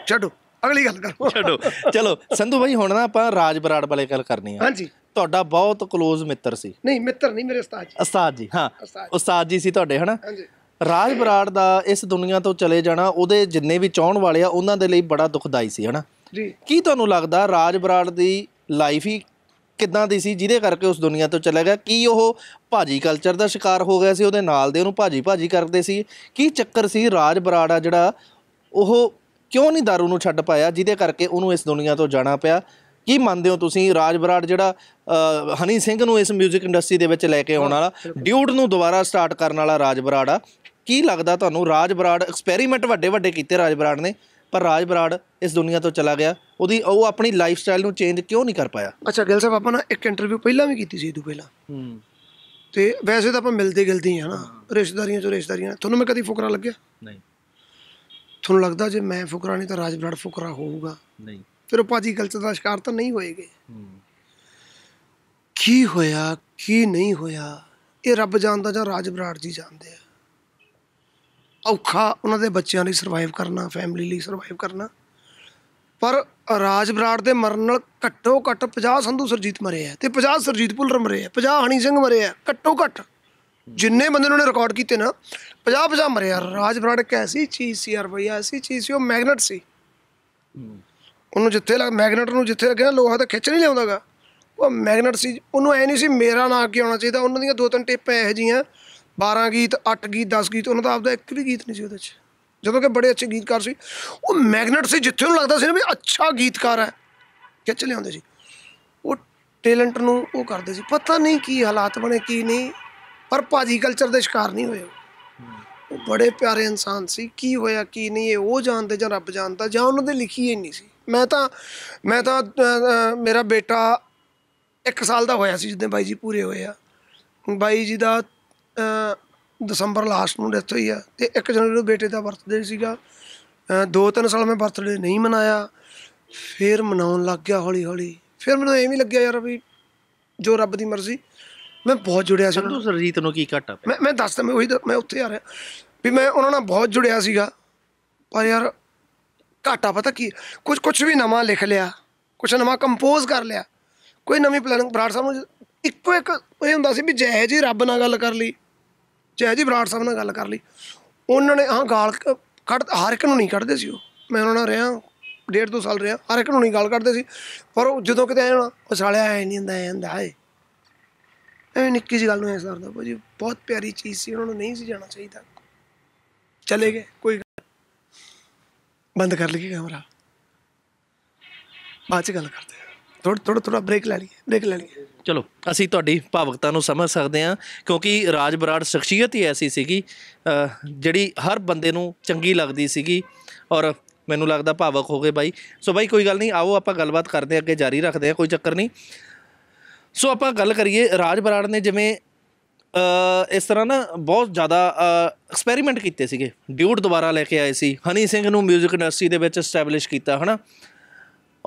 ਛੱਡੋ ਅਗਲੀ ਗੱਲ ਕਰੋ ਛੱਡੋ ਚਲੋ ਸੰਧੂ ਭਾਈ ਹੁਣ ਨਾ ਆਪਾਂ ਰਾਜ ਬਰਾੜ ਵਾਲੇ ਗੱਲ ਕਰਨੀ ਆ ਹਾਂਜੀ ਤੁਹਾਡਾ ਬਹੁਤ ক্লোਜ਼ ਮਿੱਤਰ ਸੀ ਨਹੀਂ ਮਿੱਤਰ ਨਹੀਂ ਮੇਰੇ ਉਸਤਾਦ ਜੀ ਉਸਤਾਦ ਜੀ ਹਾਂ ਉਸਤਾਦ ਜੀ ਸੀ ਤੁਹਾਡੇ ਹਨਾ ਹਾਂਜੀ ਰਾਜ ਬਰਾੜ ਦਾ ਇਸ ਦੁਨੀਆ ਤੋਂ ਚਲੇ ਜਾਣਾ ਉਹਦੇ ਜਿੰਨੇ ਵੀ ਚਾਹਣ ਵਾਲੇ ਆ ਉਹਨਾਂ ਦੇ ਲਈ ਬੜਾ ਦੁਖਦਾਈ ਸੀ ਹਨਾ ਜੀ ਕੀ ਤੁਹਾਨੂੰ ਲੱਗਦਾ ਰਾਜ ਬਰਾੜ ਦੀ ਲਾਈਫ ਹੀ ਕਿੱਦਾਂ ਦੀ ਸੀ ਜਿਹਦੇ ਕਰਕੇ ਉਸ ਦੁਨੀਆ ਤੋਂ ਚਲੇ ਗਿਆ ਕੀ ਉਹ ਭਾਜੀ ਕਲਚਰ ਦਾ ਸ਼ਿਕਾਰ ਹੋ ਗਿਆ ਸੀ ਉਹਦੇ ਨਾਲ ਦੇ ਉਹਨੂੰ ਭਾਜੀ ਭਾਜੀ ਕਰਦੇ ਸੀ ਕੀ ਚੱਕਰ ਸੀ ਰਾਜ ਬਰਾੜ ਆ ਜਿਹੜਾ ਉਹ ਕਿਉਂ ਨਹੀਂ ਦਾਰੂ ਨੂੰ ਛੱਡ ਪਾਇਆ ਜਿਹਦੇ ਕਰਕੇ ਉਹਨੂੰ ਇਸ ਦੁਨੀਆ ਤੋਂ ਜਾਣਾ ਪਿਆ ਕੀ ਮੰਨਦੇ ਹੋ ਤੁਸੀਂ ਰਾਜ ਬਰਾੜ ਜਿਹੜਾ ਹਨੀ ਸਿੰਘ ਨੂੰ ਇਸ 뮤직 ਇੰਡਸਟਰੀ ਦੇ ਵਿੱਚ ਲੈ ਕੇ ਆਉਣ ਵਾਲਾ ਡਿਊਟ ਨੂੰ ਦੁਬਾਰਾ ਸਟਾਰਟ ਕਰਨ ਵਾਲਾ ਰਾਜ ਬਰਾੜ ਆ ਕੀ ਲੱਗਦਾ ਤੁਹਾਨੂੰ ਰਾਜ ਬਰਾੜ ਐਕਸਪੈਰੀਮੈਂਟ ਵੱਡੇ ਵੱਡੇ ਕੀਤੇ ਰਾਜ ਬਰਾੜ ਨੇ ਪਰ ਰਾਜ ਬਰਾੜ ਇਸ ਦੁਨੀਆ ਤੋਂ ਚਲਾ ਗਿਆ ਉਹਦੀ ਉਹ ਆਪਣੀ ਲਾਈਫ ਸਟਾਈਲ ਨੂੰ ਚੇਂਜ ਕਿਉਂ ਨਹੀਂ ਕਰ ਪਾਇਆ ਅੱਛਾ ਗਿਲ ਸਾਹਿਬ ਆਪਾਂ ਨਾ ਇੱਕ ਇੰਟਰਵਿਊ ਪਹਿਲਾਂ ਵੀ ਕੀਤੀ ਸੀ ਇਹ ਤੋਂ ਪਹਿਲਾਂ ਹੂੰ ਤੇ ਵੈਸੇ ਤਾਂ ਆਪਾਂ ਮਿਲਦੇ ਗਿਲਦੇ ਹਾਂ ਨਾ ਰਿਸ਼ਤੇਦਾਰੀਆਂ ਚੋਂ ਰਿਸ਼ਤੇਦਾਰੀਆਂ ਤੁਹਾਨੂੰ ਮੈਂ ਕਦੀ ਫੁਕਰਾ ਲੱਗਿਆ ਨਹੀਂ ਤੁਹਾਨੂੰ ਲੱਗਦਾ ਜੇ ਮੈਂ ਫੁਕਰਾ ਨਹੀਂ ਤਾਂ ਰਾਜ ਬਰਾੜ ਫੁਕਰਾ ਹੋਊਗਾ ਨਹੀਂ ਫਿਰ ਉਹ ਭਾਜੀ ਗਲਤ ਦਾ ਸ਼ਿਕਾਰ ਤਾਂ ਨਹੀਂ ਹੋਏਗੇ ਕੀ ਹੋਇਆ ਕੀ ਨਹੀਂ ਹੋਇਆ ਇਹ ਰੱਬ ਜਾਣਦਾ ਜਾਂ ਰਾਜ ਬਰਾੜ ਜੀ ਜਾਣਦੇ ਆ ਔਖਾ ਉਹਨਾਂ ਦੇ ਬੱਚਿਆਂ ਲਈ ਸਰਵਾਈਵ ਕਰਨਾ ਫੈਮਿਲੀ ਲਈ ਸਰਵਾਈਵ ਕਰਨਾ ਪਰ ਰਾਜ ਬਰਾੜ ਦੇ ਮਰਨ ਨਾਲ ਘੱਟੋ ਘੱਟ 50 ਸੰਧੂ ਸਰਜੀਤ ਮਰੇ ਆ ਤੇ 50 ਸਰਜੀਤ ਪੁੱਲਰ ਮਰੇ ਆ 50 ਹਣੀ ਸਿੰਘ ਮਰੇ ਆ ਘੱਟੋ ਘੱਟ ਜਿੰਨੇ ਬੰਦੇ ਉਹਨਾਂ ਨੇ ਰਿਕਾਰਡ ਕੀਤੇ ਨਾ 50 50 ਮਰੇ ਆ ਰਾਜ ਬਰਾੜ ਕੈਸੀ ਚੀਜ਼ ਸੀ ਯਾਰ ਭਈਆ ਐਸੀ ਚੀਜ਼ ਸੀ ਉਹ ਮੈਗਨੇਟ ਸੀ ਉਹਨੂੰ ਜਿੱਥੇ ਲੱਗ ਮੈਗਨੇਟ ਨੂੰ ਜਿੱਥੇ ਲੱਗਿਆ ਲੋਹਾ ਤਾਂ ਖਿੱਚ ਨਹੀਂ ਲਿਆਉਂਦਾਗਾ ਉਹ ਮੈਗਨੇਟ ਸੀ ਉਹਨੂੰ ਐ ਨਹੀਂ ਸੀ ਮੇਰਾ ਨਾਂ ਕੀ ਆਉਣਾ ਚਾਹੀਦਾ ਉਹਨਾਂ ਦੀਆਂ ਦੋ ਤਿੰਨ ਟੇਪਾਂ ਇਹੋ ਜੀਆਂ 12 ਗੀਤ 8 ਗੀਤ 10 ਗੀਤ ਉਹਨਾਂ ਦਾ ਆਪਦਾ ਇੱਕ ਵੀ ਗੀਤ ਨਹੀਂ ਸੀ ਉਹਦੇ 'ਚ ਜਦੋਂ ਕਿ ਬੜੇ ਅੱਛੇ ਗੀਤਕਾਰ ਸੀ ਉਹ ਮੈਗਨੇਟ ਸੀ ਜਿੱਥੇ ਉਹਨੂੰ ਲੱਗਦਾ ਸੀ ਨਾ ਵੀ ਅੱਛਾ ਗੀਤਕਾਰ ਹੈ ਖਿੱਚ ਲਿਆਉਂਦੇ ਸੀ ਉਹ ਟੈਲੈਂਟ ਨੂੰ ਉਹ ਕਰਦੇ ਸੀ ਪਤਾ ਨਹੀਂ ਕੀ ਹਾਲਾਤ ਬਣੇ ਕੀ ਨਹੀਂ ਪਰ ਭਾਜੀ ਕਲਚਰ ਦੇ ਸ਼ਿਕਾਰ ਨਹੀਂ ਹੋਏ ਉਹ ਬੜੇ ਪਿਆਰੇ ਇਨਸਾਨ ਸੀ ਕੀ ਹੋਇਆ ਕੀ ਨਹੀਂ ਇਹ ਉਹ ਜਾਣਦੇ ਜਾਂ ਰੱਬ ਜਾਣਦਾ ਜਾਂ ਉਹਨਾਂ ਦੇ ਲਿਖੀ ਹੀ ਨਹੀਂ ਸੀ ਮੈਂ ਤਾਂ ਮੈਂ ਤਾਂ ਮੇਰਾ ਬੇਟਾ 1 ਸਾਲ ਦਾ ਹੋਇਆ ਸੀ ਜਦੋਂ ਬਾਈ ਜੀ ਪੂਰੇ ਹੋਏ ਆ ਬਾਈ ਜੀ ਦਾ ਦਸੰਬਰ ਲਾਸਟ ਨੂੰ ਡੈਥ ਹੋਈ ਆ ਤੇ 1 ਜਨਵਰੀ ਨੂੰ ਬੇਟੇ ਦਾ ਬਰਥਡੇ ਸੀਗਾ 2-3 ਸਾਲ ਮੈਂ ਬਰਥਡੇ ਨਹੀਂ ਮਨਾਇਆ ਫਿਰ ਮਨਾਉਣ ਲੱਗ ਗਿਆ ਹੌਲੀ ਹੌਲੀ ਫਿਰ ਮੈਨੂੰ ਐਵੇਂ ਲੱਗਿਆ ਯਾਰ ਵੀ ਜੋ ਰੱਬ ਦੀ ਮਰਜ਼ੀ ਮੈਂ ਬਹੁਤ ਜੁੜਿਆ ਸੀ ਸੰਧੂ ਸਰਜੀਤ ਨੂੰ ਕੀ ਘਟਾ ਮੈਂ ਮੈਂ ਦੱਸਦਾ ਮੈਂ ਉਹੀ ਮੈਂ ਉੱਥੇ ਆ ਰਿਹਾ ਵੀ ਮੈਂ ਉਹਨਾਂ ਨਾਲ ਬਹੁਤ ਜੁੜਿਆ ਸੀਗਾ ਪਰ ਯਾਰ ਘਾਟਾ ਪਤਾ ਕੀ ਕੁਝ ਕੁਝ ਵੀ ਨਵਾਂ ਲਿਖ ਲਿਆ ਕੁਝ ਨਵਾਂ ਕੰਪੋਜ਼ ਕਰ ਲਿਆ ਕੋਈ ਨਵੀਂ ਪਲਾਨਿੰਗ ਬਰਾੜ ਸਾਹਿਬ ਨੂੰ ਇੱਕੋ ਇੱਕ ਇਹ ਹੁੰਦਾ ਸੀ ਵੀ ਜੈ ਜੀ ਰੱਬ ਨਾਲ ਗੱਲ ਕਰ ਲਈ ਜੈ ਜੀ ਬਰਾੜ ਸਾਹਿਬ ਨਾਲ ਗੱਲ ਕਰ ਲਈ ਉਹਨਾਂ ਨੇ ਹਾਂ ਗਾਲ ਕੱਢ ਹਰ ਇੱਕ ਨੂੰ ਨਹੀਂ ਕੱਢਦੇ ਸੀ ਉਹ ਮੈਂ ਉਹਨਾਂ ਨਾਲ ਰਿਹਾ ਡੇਢ ਦੋ ਸਾਲ ਰਿਹਾ ਹਰ ਇੱਕ ਨੂੰ ਨਹੀਂ ਗਾਲ ਕੱਢਦੇ ਸੀ ਪਰ ਉਹ ਜਦੋਂ ਕਿਤੇ ਆਏ ਹੋਣਾ ਉਹ ਸਾਲਿਆ ਆਏ ਨਹੀਂ ਹੁੰਦਾ ਆਏ ਹੁੰਦਾ ਹਾਏ ਐ ਨਿੱਕੀ ਜੀ ਗੱਲ ਨੂੰ ਐਸਾ ਕਰਦਾ ਭਾਜੀ ਬਹੁਤ ਪਿਆਰੀ ਚੀਜ਼ ਸੀ ਉਹਨਾਂ ਨੂੰ ਨਹੀਂ ਸੀ ਜਾਣਾ ਚਾਹੀਦਾ ਚਲੇ ਗਏ ਕੋਈ ਬੰਦ ਕਰ ਲਈਏ ਕੈਮਰਾ ਬਾਅਦ ਚ ਗੱਲ ਕਰਦੇ ਹਾਂ ਥੋੜਾ ਥੋੜਾ ਥੋੜਾ ਬ੍ਰੇਕ ਲੈ ਲਈਏ ਬ੍ਰੇਕ ਲੈ ਲਈਏ ਚਲੋ ਅਸੀਂ ਤੁਹਾਡੀ ਭਾਵਕਤਾ ਨੂੰ ਸਮਝ ਸਕਦੇ ਹਾਂ ਕਿਉਂਕਿ ਰਾਜ ਬਰਾੜ ਸ਼ਖਸੀਅਤ ਹੀ ਐਸੀ ਸੀਗੀ ਜਿਹੜੀ ਹਰ ਬੰਦੇ ਨੂੰ ਚੰਗੀ ਲੱਗਦੀ ਸੀਗੀ ਔਰ ਮੈਨੂੰ ਲੱਗਦਾ ਭਾਵਕ ਹੋ ਗਏ ਬਾਈ ਸੋ ਬਾਈ ਕੋਈ ਗੱਲ ਨਹੀਂ ਆਓ ਆਪਾਂ ਗੱਲਬਾਤ ਕਰਦੇ ਅੱਗੇ ਜਾਰੀ ਰੱਖਦੇ ਆ ਕੋਈ ਚੱਕਰ ਨਹੀਂ ਸੋ ਆਪਾਂ ਗੱਲ ਕਰੀਏ ਰਾਜ ਬਰਾੜ ਨੇ ਜਿਵੇਂ ਇਸ ਤਰ੍ਹਾਂ ਨਾ ਬਹੁਤ ਜ਼ਿਆਦਾ ਐਕਸਪੈਰੀਮੈਂਟ ਕੀਤੇ ਸੀਗੇ ਡਿਊਟ ਦੁਬਾਰਾ ਲੈ ਕੇ ਆਏ ਸੀ ਹਨੀ ਸਿੰਘ ਨੂੰ 뮤직 ਇੰਡਸਟਰੀ ਦੇ ਵਿੱਚ ਸਟੈਬਲਿਸ਼ ਕੀਤਾ ਹਨਾ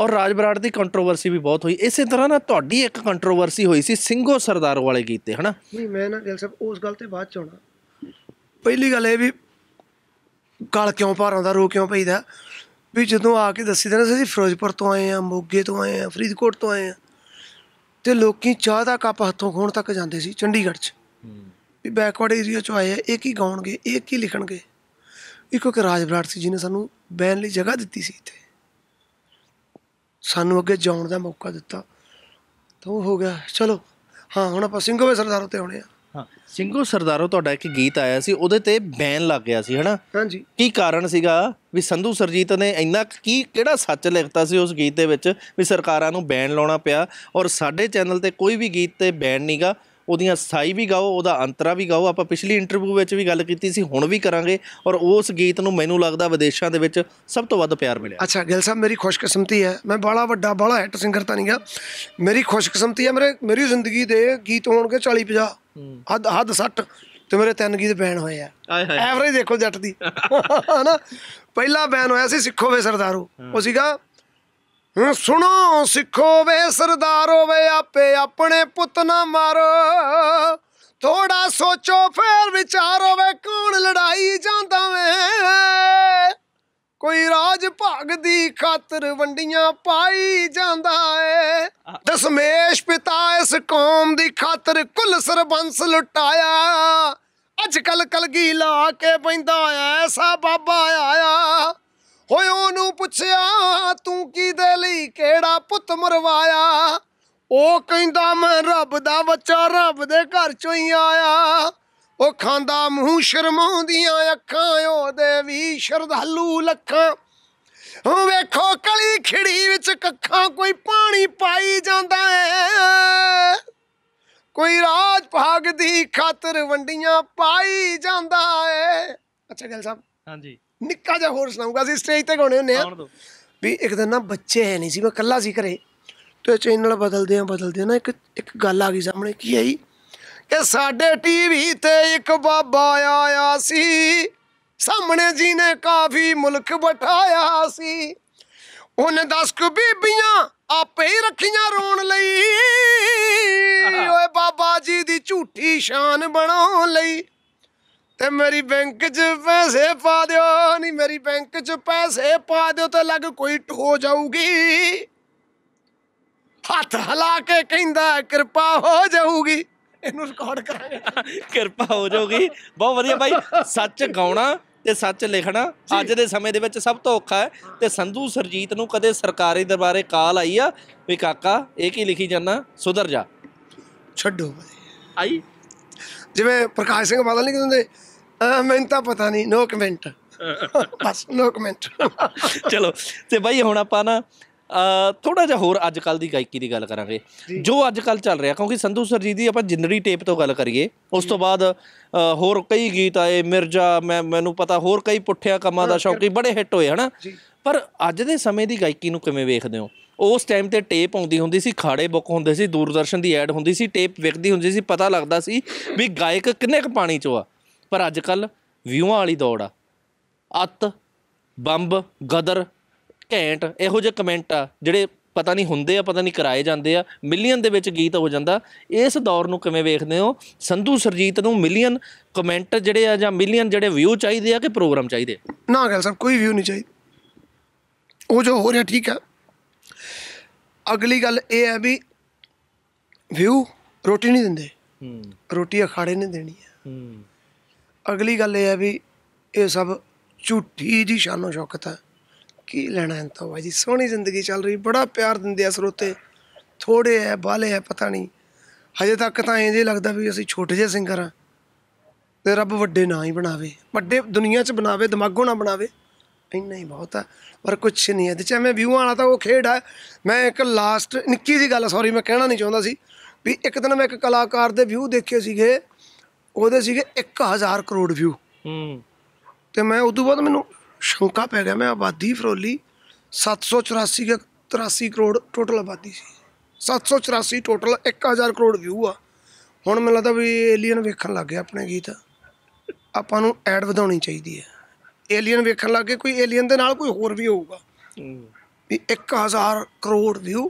ਔਰ ਰਾਜ ਬਰਾੜ ਦੀ ਕੰਟਰੋਵਰਸੀ ਵੀ ਬਹੁਤ ਹੋਈ ਇਸੇ ਤਰ੍ਹਾਂ ਨਾ ਤੁਹਾਡੀ ਇੱਕ ਕੰਟਰੋਵਰਸੀ ਹੋਈ ਸੀ ਸਿੰਘੋ ਸਰਦਾਰ ਵਾਲੇ ਤੇ ਹਨਾ ਨਹੀਂ ਮੈਂ ਨਾ ਗੱਲ ਸਭ ਉਸ ਗੱਲ ਤੇ ਬਾਅਦ ਚ ਆਉਣਾ ਪਹਿਲੀ ਗੱਲ ਇਹ ਵੀ ਕਲ ਕਿਉਂ ਭਾਰਾਂ ਦਾ ਰੋ ਕਿਉਂ ਪਈਦਾ ਵੀ ਜਦੋਂ ਆ ਕੇ ਦੱਸੀ ਦੇਣਾ ਸੀ ਫਿਰੋਜ਼ਪੁਰ ਤੋਂ ਆਏ ਆ ਮੋਗੇ ਤੋਂ ਆਏ ਆ ਫਰੀਦਕੋਟ ਤੋਂ ਆਏ ਆ ਤੇ ਲੋਕੀ ਚਾਹ ਦਾ ਕੱਪ ਹੱਥੋਂ ਖੋਣ ਤੱਕ ਜਾਂਦੇ ਸੀ ਚੰਡੀਗੜ੍ਹ 'ਚ ਵੀ ਬੈਕਵਰਡ ਏਰੀਆ ਚੋਂ ਆਏ ਆ ਇਹ ਕੀ ਗਾਉਣਗੇ ਇਹ ਕੀ ਲਿਖਣਗੇ ਇੱਕੋ ਇੱਕ ਰਾਜ ਵਿਰਾਟ ਸੀ ਜਿਹਨੇ ਸਾਨੂੰ ਬੈਨ ਲਈ ਜਗ੍ਹਾ ਦਿੱਤੀ ਸੀ ਇੱਥੇ ਸਾਨੂੰ ਅੱਗੇ ਜਾਣ ਦਾ ਮੌਕਾ ਦਿੱਤਾ ਤਾਂ ਉਹ ਹੋ ਗਿਆ ਚਲੋ ਹਾਂ ਹੁਣ ਆਪਾਂ ਸਿੰਘੋ ਵੇ ਸਰਦਾਰੋ ਤੇ ਆਉਣੇ ਆ ਹਾਂ ਸਿੰਘੋ ਸਰਦਾਰੋ ਤੁਹਾਡਾ ਇੱਕ ਗੀਤ ਆਇਆ ਸੀ ਉਹਦੇ ਤੇ ਬੈਨ ਲੱਗ ਗਿਆ ਸੀ ਹਨਾ ਹਾਂਜੀ ਕੀ ਕਾਰਨ ਸੀਗਾ ਵੀ ਸੰਧੂ ਸਰਜੀਤ ਨੇ ਇੰਨਾ ਕੀ ਕਿਹੜਾ ਸੱਚ ਲਿਖਤਾ ਸੀ ਉਸ ਗੀਤ ਦੇ ਵਿੱਚ ਵੀ ਸਰਕਾਰਾਂ ਨੂੰ ਬੈਨ ਲਾਉਣਾ ਪਿਆ ਔਰ ਸਾਡੇ ਚੈਨਲ ਤੇ ਕੋਈ ਵੀ ਗੀਤ ਤੇ ਬੈਨ ਨਹੀਂਗਾ ਉਹਦੀਆਂ ਸਾਈ ਵੀ ਗਾਓ ਉਹਦਾ ਅੰਤਰਾ ਵੀ ਗਾਓ ਆਪਾਂ ਪਿਛਲੀ ਇੰਟਰਵਿਊ ਵਿੱਚ ਵੀ ਗੱਲ ਕੀਤੀ ਸੀ ਹੁਣ ਵੀ ਕਰਾਂਗੇ ਔਰ ਉਸ ਗੀਤ ਨੂੰ ਮੈਨੂੰ ਲੱਗਦਾ ਵਿਦੇਸ਼ਾਂ ਦੇ ਵਿੱਚ ਸਭ ਤੋਂ ਵੱਧ ਪਿਆਰ ਮਿਲਿਆ ਅੱਛਾ ਗਿਲ ਸਾਹਿਬ ਮੇਰੀ ਖੁਸ਼ਕਿਸਮਤੀ ਹੈ ਮੈਂ ਬੜਾ ਵੱਡਾ ਬੜਾ ਹਿੱਟ ਸਿੰਗਰ ਤਾਂ ਨਹੀਂ ਗਿਆ ਮੇਰੀ ਖੁਸ਼ਕਿਸਮਤੀ ਹੈ ਮੇਰੇ ਮੇਰੀ ਜ਼ਿੰਦਗੀ ਦੇ ਗੀਤ ਹੋਣਗੇ 40 50 ਹੱਦ ਹੱਦ 60 ਤੇ ਮੇਰੇ ਤਿੰਨ ਗੀਤ ਬੈਨ ਹੋਏ ਆ ਐਵਰੇਜ ਦੇਖੋ ਜੱਟ ਦੀ ਹਨਾ ਪਹਿਲਾ ਬੈਨ ਹੋਇਆ ਸੀ ਸਿੱਖੋ ਵੇ ਸਰਦਾਰੋ ਉਹ ਸੀਗਾ ਸੁਣੋ ਸਿੱਖੋ ਵੇ ਸਰਦਾਰੋ ਵੇ ਆਪੇ ਆਪਣੇ ਪੁੱਤ ਨਾ ਮਾਰੋ ਥੋੜਾ ਸੋਚੋ ਫੇਰ ਵਿਚਾਰੋ ਵੇ ਕੌਣ ਲੜਾਈ ਜਾਂਦਾ ਵੇ ਕੋਈ ਰਾਜ ਭਾਗ ਦੀ ਖਾਤਰ ਵੰਡੀਆਂ ਪਾਈ ਜਾਂਦਾ ਏ ਦਸਮੇਸ਼ ਪਿਤਾ ਇਸ ਕੌਮ ਦੀ ਖਾਤਰ ਕੁੱਲ ਸਰਬੰਸ ਲੁਟਾਇਆ ਅੱਜ ਕੱਲ ਕਲਗੀ ਲਾ ਕੇ ਪੈਂਦਾ ਐ ਸਾ ਬਾਬਾ ਆਇਆ ਹੋਏ ਉਹਨੂੰ ਪੁੱਛਿਆ ਤੂੰ ਦੇ ਲਈ ਕਿਹੜਾ ਪੁੱਤ ਮਰਵਾਇਆ ਉਹ ਕਹਿੰਦਾ ਮੈਂ ਰੱਬ ਦਾ ਬੱਚਾ ਰੱਬ ਦੇ ਘਰ ਚੋਂ ਹੀ ਆਇਆ ਉਹ ਖਾਂਦਾ ਮੂੰਹ ਸ਼ਰਮਾਉਂਦੀਆਂ ਅੱਖਾਂ ਉਹਦੇ ਵੀ ਸ਼ਰਧਾਲੂ ਲੱਖਾਂ ਹੋ ਵੇਖੋ ਕਲੀ ਖਿੜੀ ਵਿੱਚ ਕੱਖਾਂ ਕੋਈ ਪਾਣੀ ਪਾਈ ਜਾਂਦਾ ਹੈ ਕੋਈ ਰਾਜ ਭਾਗ ਦੀ ਖਾਤਰ ਵੰਡੀਆਂ ਪਾਈ ਜਾਂਦਾ ਹੈ ਅੱਛਾ ਗੱਲ ਸਾਹਿਬ ਹਾਂਜੀ ਨਿੱਕਾ ਜਿਹਾ ਹੋਰ ਸੁਣਾਉਂਗਾ ਅਸੀਂ ਸਟੇਜ ਤੇ ਗਾਉਣੇ ਹੁੰਨੇ ਆ ਵੀ ਇੱਕ ਦਿਨ ਨਾ ਬੱਚੇ ਹੈ ਨਹੀਂ ਸੀ ਮੈਂ ਕੱਲਾ ਸੀ ਘਰੇ ਤੇ ਚੈਨਲ ਬਦਲਦੇ ਆ ਬਦਲਦੇ ਆ ਨਾ ਇੱਕ ਇੱਕ ਗੱਲ ਆ ਗਈ ਸਾਹਮਣੇ ਕੀ ਆਈ ਕਿ ਸਾਡੇ ਟੀਵੀ ਤੇ ਇੱਕ ਬਾਬਾ ਆਇਆ ਸੀ ਸਾਹਮਣੇ ਜੀ ਨੇ ਕਾਫੀ ਮੁਲਕ ਬਟਾਇਆ ਸੀ ਉਹਨੇ ਦਸ ਕੁ ਬੀਬੀਆਂ ਆਪੇ ਹੀ ਰੱਖੀਆਂ ਰੋਣ ਲਈ ਓਏ ਬਾਬਾ ਜੀ ਦੀ ਝੂਠੀ ਸ਼ਾਨ ਬਣਾਉਣ ਲਈ ਤੇ ਮੇਰੀ ਬੈਂਕ 'ਚ ਪੈਸੇ ਪਾ ਦਿਓ ਨਹੀਂ ਮੇਰੀ ਬੈਂਕ 'ਚ ਪੈਸੇ ਪਾ ਦਿਓ ਤਾਂ ਲੱਗ ਕੋਈ ਹੋ ਜਾਊਗੀ ਹੱਥ ਹਲਾ ਕੇ ਕਹਿੰਦਾ ਕਿਰਪਾ ਹੋ ਜਾਊਗੀ ਇਹਨੂੰ ਰਿਕਾਰਡ ਕਰਾਂਗੇ ਕਿਰਪਾ ਹੋ ਜਾਊਗੀ ਬਹੁਤ ਵਧੀਆ ਬਾਈ ਸੱਚ ਗਾਉਣਾ ਤੇ ਸੱਚ ਲਿਖਣਾ ਅੱਜ ਦੇ ਸਮੇਂ ਦੇ ਵਿੱਚ ਸਭ ਤੋਂ ਔਖਾ ਹੈ ਤੇ ਸੰਧੂ ਸਰਜੀਤ ਨੂੰ ਕਦੇ ਸਰਕਾਰੀ ਦਰਬਾਰੇ ਕਾਲ ਆਈ ਆ ਵੀ ਕਾਕਾ ਇਹ ਕੀ ਲਿਖੀ ਜਾਂਦਾ ਸੁਧਰ ਜਾ ਛੱਡੋ ਬਾਈ ਆਈ ਜਿਵੇਂ ਪ੍ਰਕਾਸ਼ ਸਿੰਘ ਬਾਦਲ ਨਹੀਂ ਕਹਿੰਦੇ ਮੈਨੂੰ ਤਾਂ ਪਤਾ ਨਹੀਂ ਨੋ ਕਮੈਂਟ ਬਸ ਨੋ ਕਮੈਂਟ ਚਲੋ ਤੇ ਬਾਈ ਹੁਣ ਆਪਾਂ ਨਾ ਥੋੜਾ ਜਿਹਾ ਹੋਰ ਅੱਜ ਕੱਲ ਦੀ ਗਾਇਕੀ ਦੀ ਗੱਲ ਕਰਾਂਗੇ ਜੋ ਅੱਜ ਕੱਲ ਚੱਲ ਰਿਹਾ ਕਿਉਂਕਿ ਸੰਧੂ ਜੀ ਦੀ ਆਪਾਂ ਜਨਰੀ ਟੇਪ ਤੋਂ ਗੱਲ ਕਰੀਏ ਉਸ ਤੋਂ ਬਾਅਦ ਹੋਰ ਕਈ ਗੀਤ ਆਏ ਮਿਰਜ਼ਾ ਮੈਂ ਮੈਨੂੰ ਪਤਾ ਹੋਰ ਕਈ ਪੁੱਠਿਆ ਕੰਮਾਂ ਦਾ ਸ਼ੌਕੀ ਬੜੇ ਹਿੱਟ ਹੋਏ ਹਨਾ ਪਰ ਅੱਜ ਦੇ ਸਮੇਂ ਦੀ ਗਾਇਕੀ ਨੂੰ ਕਿਵੇਂ ਵੇਖਦੇ ਹੋ ਉਸ ਟਾਈਮ ਤੇ ਟੇਪ ਆਉਂਦੀ ਹੁੰਦੀ ਸੀ ਖਾੜੇ ਬੁੱਕ ਹੁੰਦੇ ਸੀ ਦੂਰਦਰਸ਼ਨ ਦੀ ਐਡ ਹੁੰਦੀ ਸੀ ਟੇਪ ਵਿਕਦੀ ਹੁੰਦੀ ਸੀ ਪਤਾ ਲੱਗਦਾ ਸੀ ਵੀ ਗਾਇਕ ਕਿੰਨੇ ਕ ਪਾਣੀ 'ਚ ਆ ਪਰ ਅੱਜ ਕੱਲ ਵਿਊਆਂ ਵਾਲੀ ਦੌੜ ਆ ਅੱਤ ਬੰਬ ਗਦਰ ਘੈਂਟ ਇਹੋ ਜਿਹੇ ਕਮੈਂਟ ਆ ਜਿਹੜੇ ਪਤਾ ਨਹੀਂ ਹੁੰਦੇ ਆ ਪਤਾ ਨਹੀਂ ਕਰਾਏ ਜਾਂਦੇ ਆ ਮਿਲੀਅਨ ਦੇ ਵਿੱਚ ਗੀਤ ਹੋ ਜਾਂਦਾ ਇਸ ਦੌਰ ਨੂੰ ਕਿਵੇਂ ਵੇਖਦੇ ਹੋ ਸੰਧੂ ਸਰਜੀਤ ਨੂੰ ਮਿਲੀਅਨ ਕਮੈਂਟ ਜਿਹੜੇ ਆ ਜਾਂ ਮਿਲੀਅਨ ਜਿਹੜੇ ਵਿਊ ਚਾਹੀਦੇ ਆ ਕਿ ਪ੍ਰੋਗਰਾਮ ਚਾਹੀਦੇ ਨਾ ਗੱਲ ਸਰ ਕੋਈ ਵਿਊ ਨਹੀਂ ਚਾਹੀਦਾ ਉਹ ਜੋ ਹੋ ਰਿਹਾ ਠੀਕ ਆ ਅਗਲੀ ਗੱਲ ਇਹ ਹੈ ਵੀ ਵਿਊ ਰੋਟੀ ਨਹੀਂ ਦਿੰਦੇ ਹੂੰ ਰੋਟੀ ਅਖਾੜੇ ਨੇ ਦੇਣੀ ਹੈ ਹੂੰ ਅਗਲੀ ਗੱਲ ਇਹ ਹੈ ਵੀ ਇਹ ਸਭ ਝੂਠੀ ਦੀ ਸ਼ਾਨੋ ਸ਼ੌਕਤ ਹੈ ਕੀ ਲੈਣਾ ਹੈ ਤਾਂ ਬਾਜੀ ਸੋਹਣੀ ਜ਼ਿੰਦਗੀ ਚੱਲ ਰਹੀ ਬੜਾ ਪਿਆਰ ਦਿੰਦੇ ਆ ਸਰੋਤੇ ਥੋੜੇ ਐ ਬਾਲੇ ਐ ਪਤਾ ਨਹੀਂ ਹਜੇ ਤੱਕ ਤਾਂ ਇੰਜ ਜੇ ਲੱਗਦਾ ਵੀ ਅਸੀਂ ਛੋਟੇ ਜਿਹੇ ਸਿੰਗਰ ਆ ਤੇ ਰੱਬ ਵੱਡੇ ਨਾ ਹੀ ਬਣਾਵੇ ਵੱਡੇ ਦੁਨੀਆ 'ਚ ਬਣਾਵੇ ਦਿਮਾਗੋਂ ਨਾ ਬਣਾਵੇ ਇੰਨਾ ਹੀ ਬਹੁਤ ਆ ਪਰ ਕੁਝ ਨਹੀਂ ਇਹਦੇ ਚ ਐਵੇਂ ਵਿਊ ਆਣਾ ਤਾਂ ਉਹ ਖੇਡ ਆ ਮੈਂ ਇੱਕ ਲਾਸਟ ਨਿੱਕੀ ਜੀ ਗੱਲ ਸੌਰੀ ਮੈਂ ਕਹਿਣਾ ਨਹੀਂ ਚਾਹੁੰਦਾ ਸੀ ਵੀ ਇੱਕ ਦਿਨ ਮੈਂ ਇੱਕ ਕਲਾਕਾਰ ਦੇ ਵਿਊ ਦੇਖੇ ਸੀਗੇ ਉਹਦੇ ਸੀਗੇ 1000 ਕਰੋੜ ਵਿਊ ਹੂੰ ਤੇ ਮੈਂ ਉਸ ਤੋਂ ਬਾਅਦ ਮੈਨੂੰ ਸ਼ੰਕਾ ਪੈ ਗਿਆ ਮੈਂ ਆਬਾਦੀ ਫਰੋਲੀ 784 ਕੇ 83 ਕਰੋੜ ਟੋਟਲ ਆਬਾਦੀ ਸੀ 784 ਟੋਟਲ 1000 ਕਰੋੜ ਵਿਊ ਆ ਹੁਣ ਮੈਨੂੰ ਲੱਗਦਾ ਵੀ ਏਲੀਅਨ ਵੇਖਣ ਲੱਗ ਗਿਆ ਆਪਣੇ ਗੀਤ ਆਪਾਂ ਨੂੰ ਐਡ ਵਧਾਉਣੀ ਚਾਹੀਦੀ ਹੈ ਏਲੀਅਨ ਵੇਖਣ ਲੱਗੇ ਕੋਈ ਏਲੀਅਨ ਦੇ ਨਾਲ ਕੋਈ ਹੋਰ ਵੀ ਹੋਊਗਾ ਵੀ 1000 ਕਰੋੜ ਵਿਊ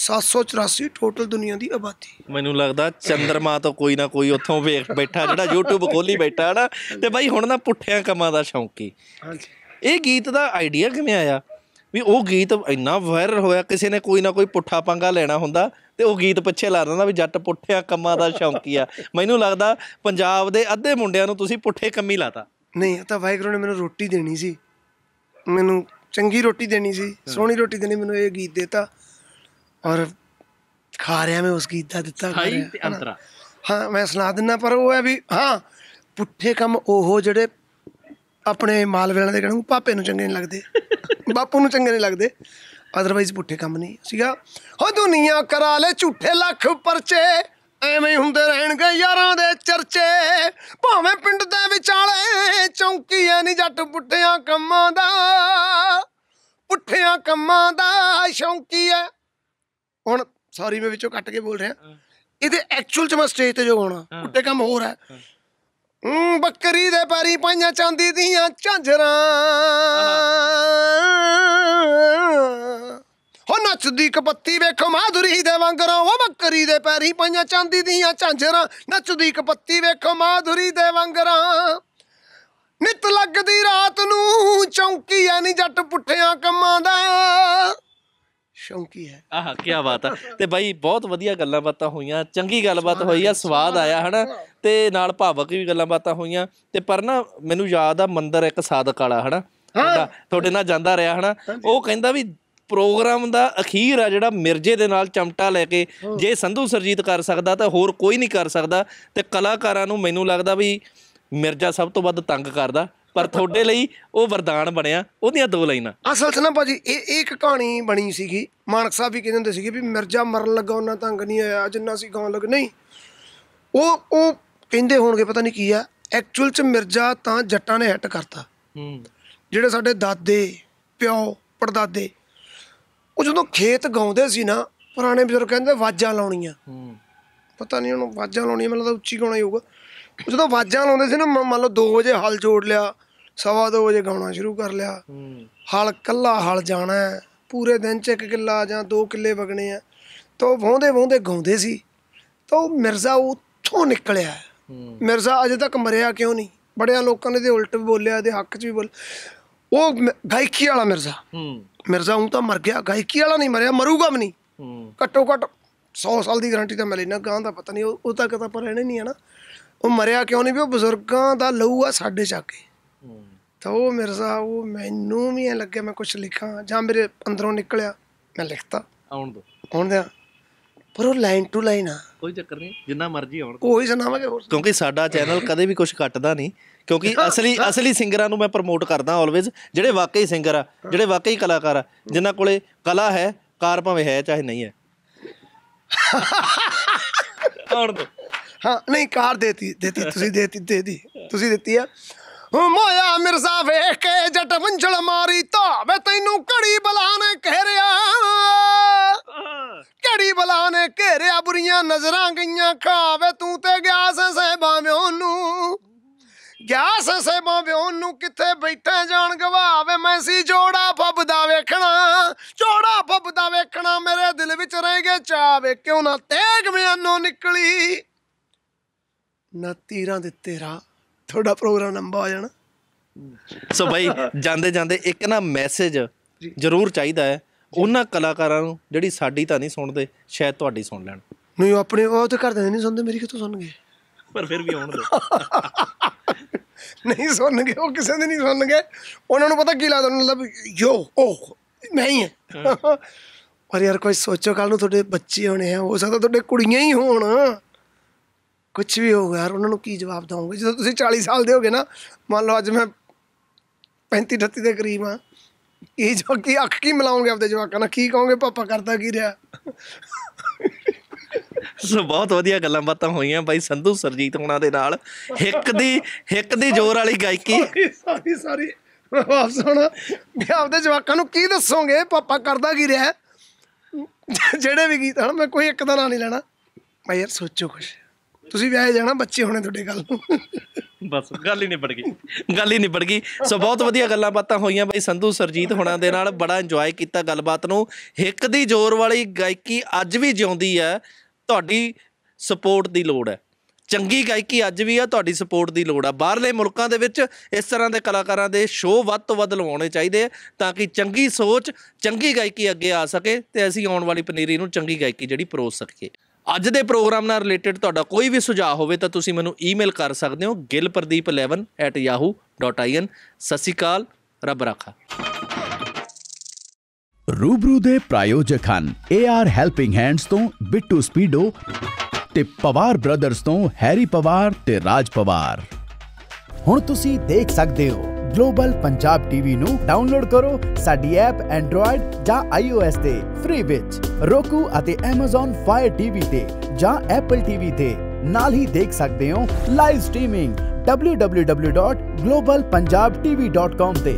784 ਟੋਟਲ ਦੁਨੀਆ ਦੀ ਆਬਾਦੀ ਮੈਨੂੰ ਲੱਗਦਾ ਚੰਦਰਮਾ ਤੋਂ ਕੋਈ ਨਾ ਕੋਈ ਉੱਥੋਂ ਵੇਖ ਬੈਠਾ ਜਿਹੜਾ YouTube ਖੋਲੀ ਬੈਠਾ ਹਨਾ ਤੇ ਬਾਈ ਹੁਣ ਨਾ ਪੁੱਠਿਆਂ ਕੰਮਾਂ ਦਾ ਸ਼ੌਂਕੀ ਹਾਂਜੀ ਇਹ ਗੀਤ ਦਾ ਆਈਡੀਆ ਕਿਵੇਂ ਆਇਆ ਵੀ ਉਹ ਗੀਤ ਇੰਨਾ ਵਾਇਰਲ ਹੋਇਆ ਕਿਸੇ ਨੇ ਕੋਈ ਨਾ ਕੋਈ ਪੁੱਠਾ ਪੰਗਾ ਲੈਣਾ ਹੁੰਦਾ ਤੇ ਉਹ ਗੀਤ ਪਿੱਛੇ ਲਾ ਦਿੰਦਾ ਵੀ ਜੱਟ ਪੁੱਠਿਆਂ ਕੰਮਾਂ ਦਾ ਸ਼ੌਂਕੀ ਆ ਮੈਨੂੰ ਲੱਗਦਾ ਪੰਜਾਬ ਦੇ ਅੱਧੇ ਮੁੰਡਿਆਂ ਨੂੰ ਤੁਸੀਂ ਪੁੱਠੇ ਕੰਮੀ ਲਾਤਾ ਨਹੀਂ ਤਾਂ ਵਾਹਿਗੁਰੂ ਨੇ ਮੈਨੂੰ ਰੋਟੀ ਦੇਣੀ ਸੀ ਮੈਨੂੰ ਚੰਗੀ ਰੋਟੀ ਦੇਣੀ ਸੀ ਸੋਹਣੀ ਰੋਟੀ ਦੇਣੀ ਮੈਨੂੰ ਇਹ ਗੀਤ ਦਿੱਤਾ ਔਰ ਖਾ ਰਿਆ ਮੈਂ ਉਸ ਗੀਤ ਦਾ ਦਿੱਤਾ ਹਾਂ ਅੰਤਰਾ ਹਾਂ ਮੈਂ ਸੁਣਾ ਦਿੰਨਾ ਪਰ ਉਹ ਹੈ ਵੀ ਹਾਂ ਪੁੱਠੇ ਕੰਮ ਉਹੋ ਜਿਹੜੇ ਆਪਣੇ ਮਾਲ ਦੇ ਕਹਿੰਦੇ ਪਾਪੇ ਨੂੰ ਚੰਗੇ ਨਹੀਂ ਲੱਗਦੇ ਬਾਪੂ ਨੂੰ ਚੰਗੇ ਨਹੀਂ ਲੱਗਦੇ ਅਦਰਵਾਈਜ਼ ਪੁੱਠੇ ਕੰਮ ਨਹੀਂ ਸੀਗਾ ਹੋ ਦੁਨੀਆ ਕਰਾ ਲੈ ਝੂਠੇ ਲੱਖ ਪਰਚੇ ਐਵੇਂ ਹੁੰਦੇ ਰਹਿਣਗੇ ਯਾਰਾਂ ਦੇ ਚਰਚੇ ਭਾਵੇਂ ਪਿੰਡ ਦੇ ਵਿਚਾਲੇ ਚੌਂਕੀਆਂ ਨਹੀਂ ਜੱਟ ਪੁੱਠਿਆਂ ਕੰਮਾਂ ਦਾ ਪੁੱਠਿਆਂ ਕੰਮਾਂ ਦਾ ਸ਼ੌਂਕੀ ਐ ਹੁਣ ਸੌਰੀ ਮੈਂ ਵਿੱਚੋਂ ਕੱਟ ਕੇ ਬੋਲ ਰਿਹਾ ਇਹਦੇ ਐਕਚੁਅਲ ਚ ਮੈਂ ਸਟੇਜ ਤੇ ਜੋ ਹੋਣਾ ਉੱਤੇ ਕੰਮ ਹੋਰ ਹੈ ਹੂੰ ਬੱਕਰੀ ਦੇ ਪੈਰੀ ਪਾਈਆਂ ਚਾਂਦੀ ਦੀਆਂ ਝਾਂਜਰਾਂ ਹੋ ਨੱਚਦੀ ਕਪੱਤੀ ਵੇਖੋ ਮਾਧੁਰੀ ਦੇ ਵਾਂਗਰਾਂ ਉਹ ਬੱਕਰੀ ਦੇ ਪੈਰੀ ਪਈਆਂ ਚਾਂਦੀ ਦੀਆਂ ਝਾਂਜਰਾਂ ਨੱਚਦੀ ਕਪੱਤੀ ਵੇਖੋ ਮਾਧੁਰੀ ਦੇ ਵਾਂਗਰਾਂ ਨਿਤ ਲੱਗਦੀ ਰਾਤ ਨੂੰ ਚੌਂਕੀ ਐ ਨਹੀਂ ਜੱਟ ਪੁੱਠਿਆਂ ਕੰਮਾਂ ਦਾ ਸ਼ੌਂਕੀ ਹੈ ਆਹ ਕੀ ਬਾਤ ਆ ਤੇ ਬਾਈ ਬਹੁਤ ਵਧੀਆ ਗੱਲਾਂ ਬਾਤਾਂ ਹੋਈਆਂ ਚੰਗੀ ਗੱਲਬਾਤ ਹੋਈ ਆ ਸਵਾਦ ਆਇਆ ਹਨਾ ਤੇ ਨਾਲ ਭਾਵਕ ਵੀ ਗੱਲਾਂ ਬਾਤਾਂ ਹੋਈਆਂ ਤੇ ਪਰ ਨਾ ਮੈਨੂੰ ਯਾਦ ਆ ਮੰਦਰ ਇੱਕ ਸਾਦਕ ਵਾਲਾ ਹਨਾ ਤੁਹਾਡੇ ਨਾਲ ਜਾਂਦਾ ਰਿਹਾ ਹਨਾ ਉਹ ਕਹਿੰਦਾ ਵੀ ਪ੍ਰੋਗਰਾਮ ਦਾ ਅਖੀਰ ਆ ਜਿਹੜਾ ਮਿਰਜੇ ਦੇ ਨਾਲ ਚਮਟਾ ਲੈ ਕੇ ਜੇ ਸੰਧੂ ਸਰਜੀਤ ਕਰ ਸਕਦਾ ਤਾਂ ਹੋਰ ਕੋਈ ਨਹੀਂ ਕਰ ਸਕਦਾ ਤੇ ਕਲਾਕਾਰਾਂ ਨੂੰ ਮੈਨੂੰ ਲੱਗਦਾ ਵੀ ਮਿਰਜਾ ਸਭ ਤੋਂ ਵੱਧ ਤੰਗ ਕਰਦਾ ਪਰ ਤੁਹਾਡੇ ਲਈ ਉਹ ਵਰਦਾਨ ਬਣਿਆ ਉਹਦੀਆਂ ਦੋ ਲਾਈਨਾਂ ਅਸਲ 'ਚ ਨਾ ਭਾਜੀ ਇਹ ਇੱਕ ਕਹਾਣੀ ਬਣੀ ਸੀਗੀ ਮਾਨਕ ਸਾਹਿਬ ਵੀ ਕਹਿੰਦੇ ਹੁੰਦੇ ਸੀਗੇ ਵੀ ਮਿਰਜਾ ਮਰਨ ਲੱਗਾ ਉਹਨਾਂ ਤੰਗ ਨਹੀਂ ਆਇਆ ਜਿੰਨਾ ਸੀ ਗਾਉਣ ਲੱਗ ਨਹੀਂ ਉਹ ਉਹ ਕਹਿੰਦੇ ਹੋਣਗੇ ਪਤਾ ਨਹੀਂ ਕੀ ਆ ਐਕਚੁਅਲ 'ਚ ਮਿਰਜਾ ਤਾਂ ਜੱਟਾਂ ਨੇ ਹਟ ਕਰਤਾ ਹੂੰ ਜਿਹੜੇ ਸਾਡੇ ਦਾਦੇ ਪਿਓ ਪਰਦਾਦੇ ਉਹ ਜਦੋਂ ਖੇਤ ਗਾਉਂਦੇ ਸੀ ਨਾ ਪੁਰਾਣੇ ਬਜ਼ੁਰਗ ਕਹਿੰਦੇ ਵਾਜਾਂ ਲਾਉਣੀਆਂ ਪਤਾ ਨਹੀਂ ਉਹਨੂੰ ਵਾਜਾਂ ਲਾਉਣੀਆਂ ਮੈਨੂੰ ਉੱਚੀ ਗਾਉਣਾ ਹੀ ਹੋਊਗਾ ਜਦੋਂ ਵਾਜਾਂ ਲਾਉਂਦੇ ਸੀ ਨਾ ਮੰਨ ਲਓ 2 ਵਜੇ ਹਲ ਜੋੜ ਲਿਆ ਸਵਾ 2 ਵਜੇ ਗਾਉਣਾ ਸ਼ੁਰੂ ਕਰ ਲਿਆ ਹਲ ਕੱਲਾ ਹਲ ਜਾਣਾ ਪੂਰੇ ਦਿਨ ਚ ਇੱਕ ਕਿੱਲਾ ਜਾਂ ਦੋ ਕਿੱਲੇ ਵਗਣੇ ਆ ਤਾਂ ਵਹੁੰਦੇ ਵਹੁੰਦੇ ਗਾਉਂਦੇ ਸੀ ਤਾਂ ਉਹ ਮਿਰਜ਼ਾ ਉੱਥੋਂ ਨਿਕਲਿਆ ਮਿਰਜ਼ਾ ਅਜੇ ਤੱਕ ਮਰਿਆ ਕਿਉਂ ਨਹੀਂ ਬੜਿਆਂ ਲੋਕਾਂ ਨੇ ਦੇ ਉਲਟ ਵੀ ਬੋਲਿਆ ਦੇ ਹੱਕ 'ਚ ਵੀ ਬੋਲ ਉਹ ਗਾਇਕੀ ਵਾਲਾ ਮਿਰਜ਼ਾ ਹੂੰ ਮਿਰਜ਼ਾ ਹੂੰ ਤਾਂ ਮਰ ਗਿਆ ਗਾਇਕੀ ਵਾਲਾ ਨਹੀਂ ਮਰਿਆ ਮਰੂਗਾ ਵੀ ਨਹੀਂ ਹੂੰ ਘੱਟੋ ਘੱਟ 100 ਸਾਲ ਦੀ ਗਾਰੰਟੀ ਤਾਂ ਮੈਂ ਲੈਣਾ ਗਾਂ ਦਾ ਪਤਾ ਨਹੀਂ ਉਹ ਤੱਕ ਤਾਂ ਪਰ ਰਹਿਣੇ ਨਹੀਂ ਹੈ ਨਾ ਉਹ ਮਰਿਆ ਕਿਉਂ ਨਹੀਂ ਵੀ ਉਹ ਬਜ਼ੁਰਗਾਂ ਦਾ ਲਹੂ ਆ ਸਾਡੇ ਚ ਆ ਕੇ ਤਾਂ ਉਹ ਮਿਰਜ਼ਾ ਉਹ ਮੈਨੂੰ ਵੀ ਐ ਲੱਗਿਆ ਮੈਂ ਕੁਝ ਲਿਖਾਂ ਜਾਂ ਮੇਰੇ ਅੰਦਰੋਂ ਨਿਕਲਿਆ ਮੈਂ ਲਿਖਤਾ ਆਉਣ ਦੋ ਆਉਣ ਦੇ ਪਰ ਉਹ ਲਾਈਨ ਟੂ ਲਾਈਨ ਆ ਕੋਈ ਚੱਕਰ ਨਹੀਂ ਜਿੰਨਾ ਮਰਜ਼ੀ ਆਉਣ ਕੋਈ ਸੁਣਾਵਾਂਗੇ ਹੋਰ ਕਿਉਂਕਿ ਸਾਡਾ ਚੈਨਲ ਕਦੇ ਵੀ ਕੁਝ ਕੱਟਦਾ ਨਹੀਂ ਕਿਉਂਕਿ ਅਸਲੀ ਅਸਲੀ ਸਿੰਗਰਾਂ ਨੂੰ ਮੈਂ ਪ੍ਰਮੋਟ ਕਰਦਾ ਆਲਵੇਜ਼ ਜਿਹੜੇ ਵਾਕਈ ਸਿੰਗਰ ਆ ਜਿਹੜੇ ਵਾਕਈ ਕਲਾਕਾਰ ਆ ਜਿਨ੍ਹਾਂ ਕੋਲੇ ਕਲਾ ਹੈ ਕਾਰ ਭਾਵੇਂ ਹੈ ਚਾਹੇ ਨਹੀਂ ਹੈ ਹਾਂ ਨਹੀਂ ਕਾਰ ਦੇਤੀ ਦੇਤੀ ਤੁਸੀਂ ਦੇਤੀ ਦੇਦੀ ਤੁਸੀਂ ਦਿੱਤੀ ਆ ਮੋਇਆ ਮਿਰਜ਼ਾ ਵੇਖ ਕੇ ਜੱਟ ਵੰਝਲ ਮਾਰੀ ਤਾਂ ਵੇ ਤੈਨੂੰ ਕੜੀ ਬਲਾ ਨੇ ਘੇਰਿਆ ਕੜੀ ਬਲਾ ਨੇ ਘੇਰਿਆ ਬੁਰੀਆਂ ਨਜ਼ਰਾਂ ਗਈਆਂ ਖਾਵੇ ਤੂੰ ਤੇ ਗਿਆ ਸੇ ਬਾਵੇਂ ਨੂੰ ਗਿਆਸ ਸਸੇ ਵਿਉਨ ਉਹਨੂੰ ਕਿੱਥੇ ਬੈਠਾ ਜਾਣ ਗਵਾਵੇ ਮੈਂ ਸੀ ਜੋੜਾ ਫੱਬਦਾ ਵੇਖਣਾ ਜੋੜਾ ਫੱਬਦਾ ਵੇਖਣਾ ਮੇਰੇ ਦਿਲ ਵਿੱਚ ਰਹਿਗੇ ਚਾਵੇ ਕਿਉਂ ਨਾ ਤੇਗ ਮਿਆਨੋਂ ਨਿਕਲੀ ਨਾ ਤੀਰਾਂ ਦੇ ਤੇਰਾ ਤੁਹਾਡਾ ਪ੍ਰੋਗਰਾਮ ਨੰਬਰ ਹੋ ਜਾਣਾ ਸੋ ਭਾਈ ਜਾਂਦੇ ਜਾਂਦੇ ਇੱਕ ਨਾ ਮੈਸੇਜ ਜ਼ਰੂਰ ਚਾਹੀਦਾ ਹੈ ਉਹਨਾਂ ਕਲਾਕਾਰਾਂ ਨੂੰ ਜਿਹੜੀ ਸਾਡੀ ਤਾਂ ਨਹੀਂ ਸੁਣਦੇ ਸ਼ਾਇਦ ਤੁਹਾਡੀ ਸੁਣ ਲੈਣ ਨਹੀਂ ਆਪਣੇ ਉਹ ਤਾਂ ਕਰਦੇ ਨਹੀਂ ਸੁਣਦੇ ਮੇਰੀ ਕਿਥੋਂ ਸੁਣਗੇ ਪਰ ਫਿਰ ਵੀ ਆਉਣ ਦੇ ਨਹੀਂ ਸੁਣਨਗੇ ਉਹ ਕਿਸੇ ਦੇ ਨਹੀਂ ਸੁਣਨਗੇ ਉਹਨਾਂ ਨੂੰ ਪਤਾ ਕੀ ਲੱਗਦਾ ਉਹਨਾਂ ਦਾ ਯੋ ਉਹ ਨਹੀਂ ਹੈ ਪਰ ਯਾਰ ਕੋਈ ਸੋਚੋ ਕੱਲ ਨੂੰ ਤੁਹਾਡੇ ਬੱਚੇ ਹੋਣੇ ਆ ਹੋ ਸਕਦਾ ਤੁਹਾਡੇ ਕੁੜੀਆਂ ਹੀ ਹੋਣ ਕੁਝ ਵੀ ਹੋਊਗਾ ਯਾਰ ਉਹਨਾਂ ਨੂੰ ਕੀ ਜਵਾਬ ਦਵਾਂਗੇ ਜਦੋਂ ਤੁਸੀਂ 40 ਸਾਲ ਦੇ ਹੋਗੇ ਨਾ ਮੰਨ ਲਓ ਅੱਜ ਮੈਂ 35 38 ਦੇ ਕਰੀਬ ਆ ਇਹ ਜੋ ਕੀ ਅੱਖ ਕੀ ਮਿਲਾਉਂਗੇ ਆਪਦੇ ਜਵਾਕਾਂ ਨਾਲ ਕੀ ਕਹੋਗੇ ਪਾਪਾ ਕਰਦਾ ਕੀ ਰਿਹਾ ਸੋ ਬਹੁਤ ਵਧੀਆ ਗੱਲਾਂ ਬਾਤਾਂ ਹੋਈਆਂ ਬਾਈ ਸੰਧੂ ਸਰਜੀਤ ਹੁਣਾਂ ਦੇ ਨਾਲ ਹਿੱਕ ਦੀ ਹਿੱਕ ਦੀ ਜ਼ੋਰ ਵਾਲੀ ਗਾਇਕੀ ਸਾਰੀ ਸਾਰੀ ਵਾਪਸ ਆਉਣਾ ਵੀ ਆਪਦੇ ਜਵਾਕਾਂ ਨੂੰ ਕੀ ਦੱਸੋਗੇ ਪਾਪਾ ਕਰਦਾ ਕੀ ਰਿਹਾ ਜਿਹੜੇ ਵੀ ਗੀਤ ਹਨ ਮੈਂ ਕੋਈ ਇੱਕ ਦਾ ਨਾਂ ਨਹੀਂ ਲੈਣਾ ਮੈਂ ਯਾਰ ਸੋਚੋ ਕੁਛ ਤੁਸੀਂ ਵਿਆਹ ਜਾਣਾ ਬੱਚੇ ਹੋਣੇ ਤੁਹਾਡੇ ਗੱਲ ਬਸ ਗੱਲ ਹੀ ਨਿਬੜ ਗਈ ਗੱਲ ਹੀ ਨਿਬੜ ਗਈ ਸੋ ਬਹੁਤ ਵਧੀਆ ਗੱਲਾਂ ਬਾਤਾਂ ਹੋਈਆਂ ਬਾਈ ਸੰਧੂ ਸਰਜੀਤ ਹੁਣਾਂ ਦੇ ਨਾਲ ਬੜਾ ਇੰਜੋਏ ਕੀਤਾ ਗੱਲਬਾਤ ਨੂੰ ਹਿੱਕ ਦੀ ਜ਼ੋਰ ਵਾਲੀ ਗਾਇਕੀ ਅੱਜ ਵੀ ਜਿਉਂਦੀ ਹੈ ਤੁਹਾਡੀ ਸਪੋਰਟ ਦੀ ਲੋੜ ਹੈ ਚੰਗੀ ਗਾਇਕੀ ਅੱਜ ਵੀ ਆ ਤੁਹਾਡੀ ਸਪੋਰਟ ਦੀ ਲੋੜ ਆ ਬਾਹਰਲੇ ਮੁਲਕਾਂ ਦੇ ਵਿੱਚ ਇਸ ਤਰ੍ਹਾਂ ਦੇ ਕਲਾਕਾਰਾਂ ਦੇ ਸ਼ੋਅ ਵੱਧ ਤੋਂ ਵੱਧ ਲਵਾਉਣੇ ਚਾਹੀਦੇ ਤਾਂ ਕਿ ਚੰਗੀ ਸੋਚ ਚੰਗੀ ਗਾਇਕੀ ਅੱਗੇ ਆ ਸਕੇ ਤੇ ਅਸੀਂ ਆਉਣ ਵਾਲੀ ਪਨੀਰੀ ਨੂੰ ਚੰਗੀ ਗਾਇਕੀ ਜਿਹੜੀ ਪਰੋਸ ਸਕੀਏ ਅੱਜ ਦੇ ਪ੍ਰੋਗਰਾਮ ਨਾਲ ਰਿਲੇਟਡ ਤੁਹਾਡਾ ਕੋਈ ਵੀ ਸੁਝਾਅ ਹੋਵੇ ਤਾਂ ਤੁਸੀਂ ਮੈਨੂੰ ਈਮੇਲ ਕਰ ਸਕਦੇ ਹੋ gilpradeep11@yahoo.in ਸਤਿ ਸ਼੍ਰੀ ਅਕਾਲ ਰੱਬ ਰੱਖਾ ਰੂਬਰੂ ਦੇ ਪ੍ਰਾਯੋਜਕ ਹਨ ਏਆਰ ਹੈਲਪਿੰਗ ਹੈਂਡਸ ਤੋਂ ਬਿੱਟੂ ਸਪੀਡੋ ਤੇ ਪਵਾਰ ਬ੍ਰਦਰਸ ਤੋਂ ਹੈਰੀ ਪਵਾਰ ਤੇ ਰਾਜ ਪਵਾਰ ਹੁਣ ਤੁਸੀਂ ਦੇਖ ਸਕਦੇ ਹੋ ਗਲੋਬਲ ਪੰਜਾਬ ਟੀਵੀ ਨੂੰ ਡਾਊਨਲੋਡ ਕਰੋ ਸਾਡੀ ਐਪ ਐਂਡਰੋਇਡ ਜਾਂ ਆਈਓਐਸ ਤੇ ਫ੍ਰੀ ਵਿੱਚ roku ਅਤੇ Amazon Fire TV ਤੇ ਜਾਂ Apple TV ਤੇ ਨਾਲ ਹੀ ਦੇਖ ਸਕਦੇ ਹੋ ਲਾਈਵ ਸਟ੍ਰੀਮਿੰਗ www.globalpunjabtv.com ਤੇ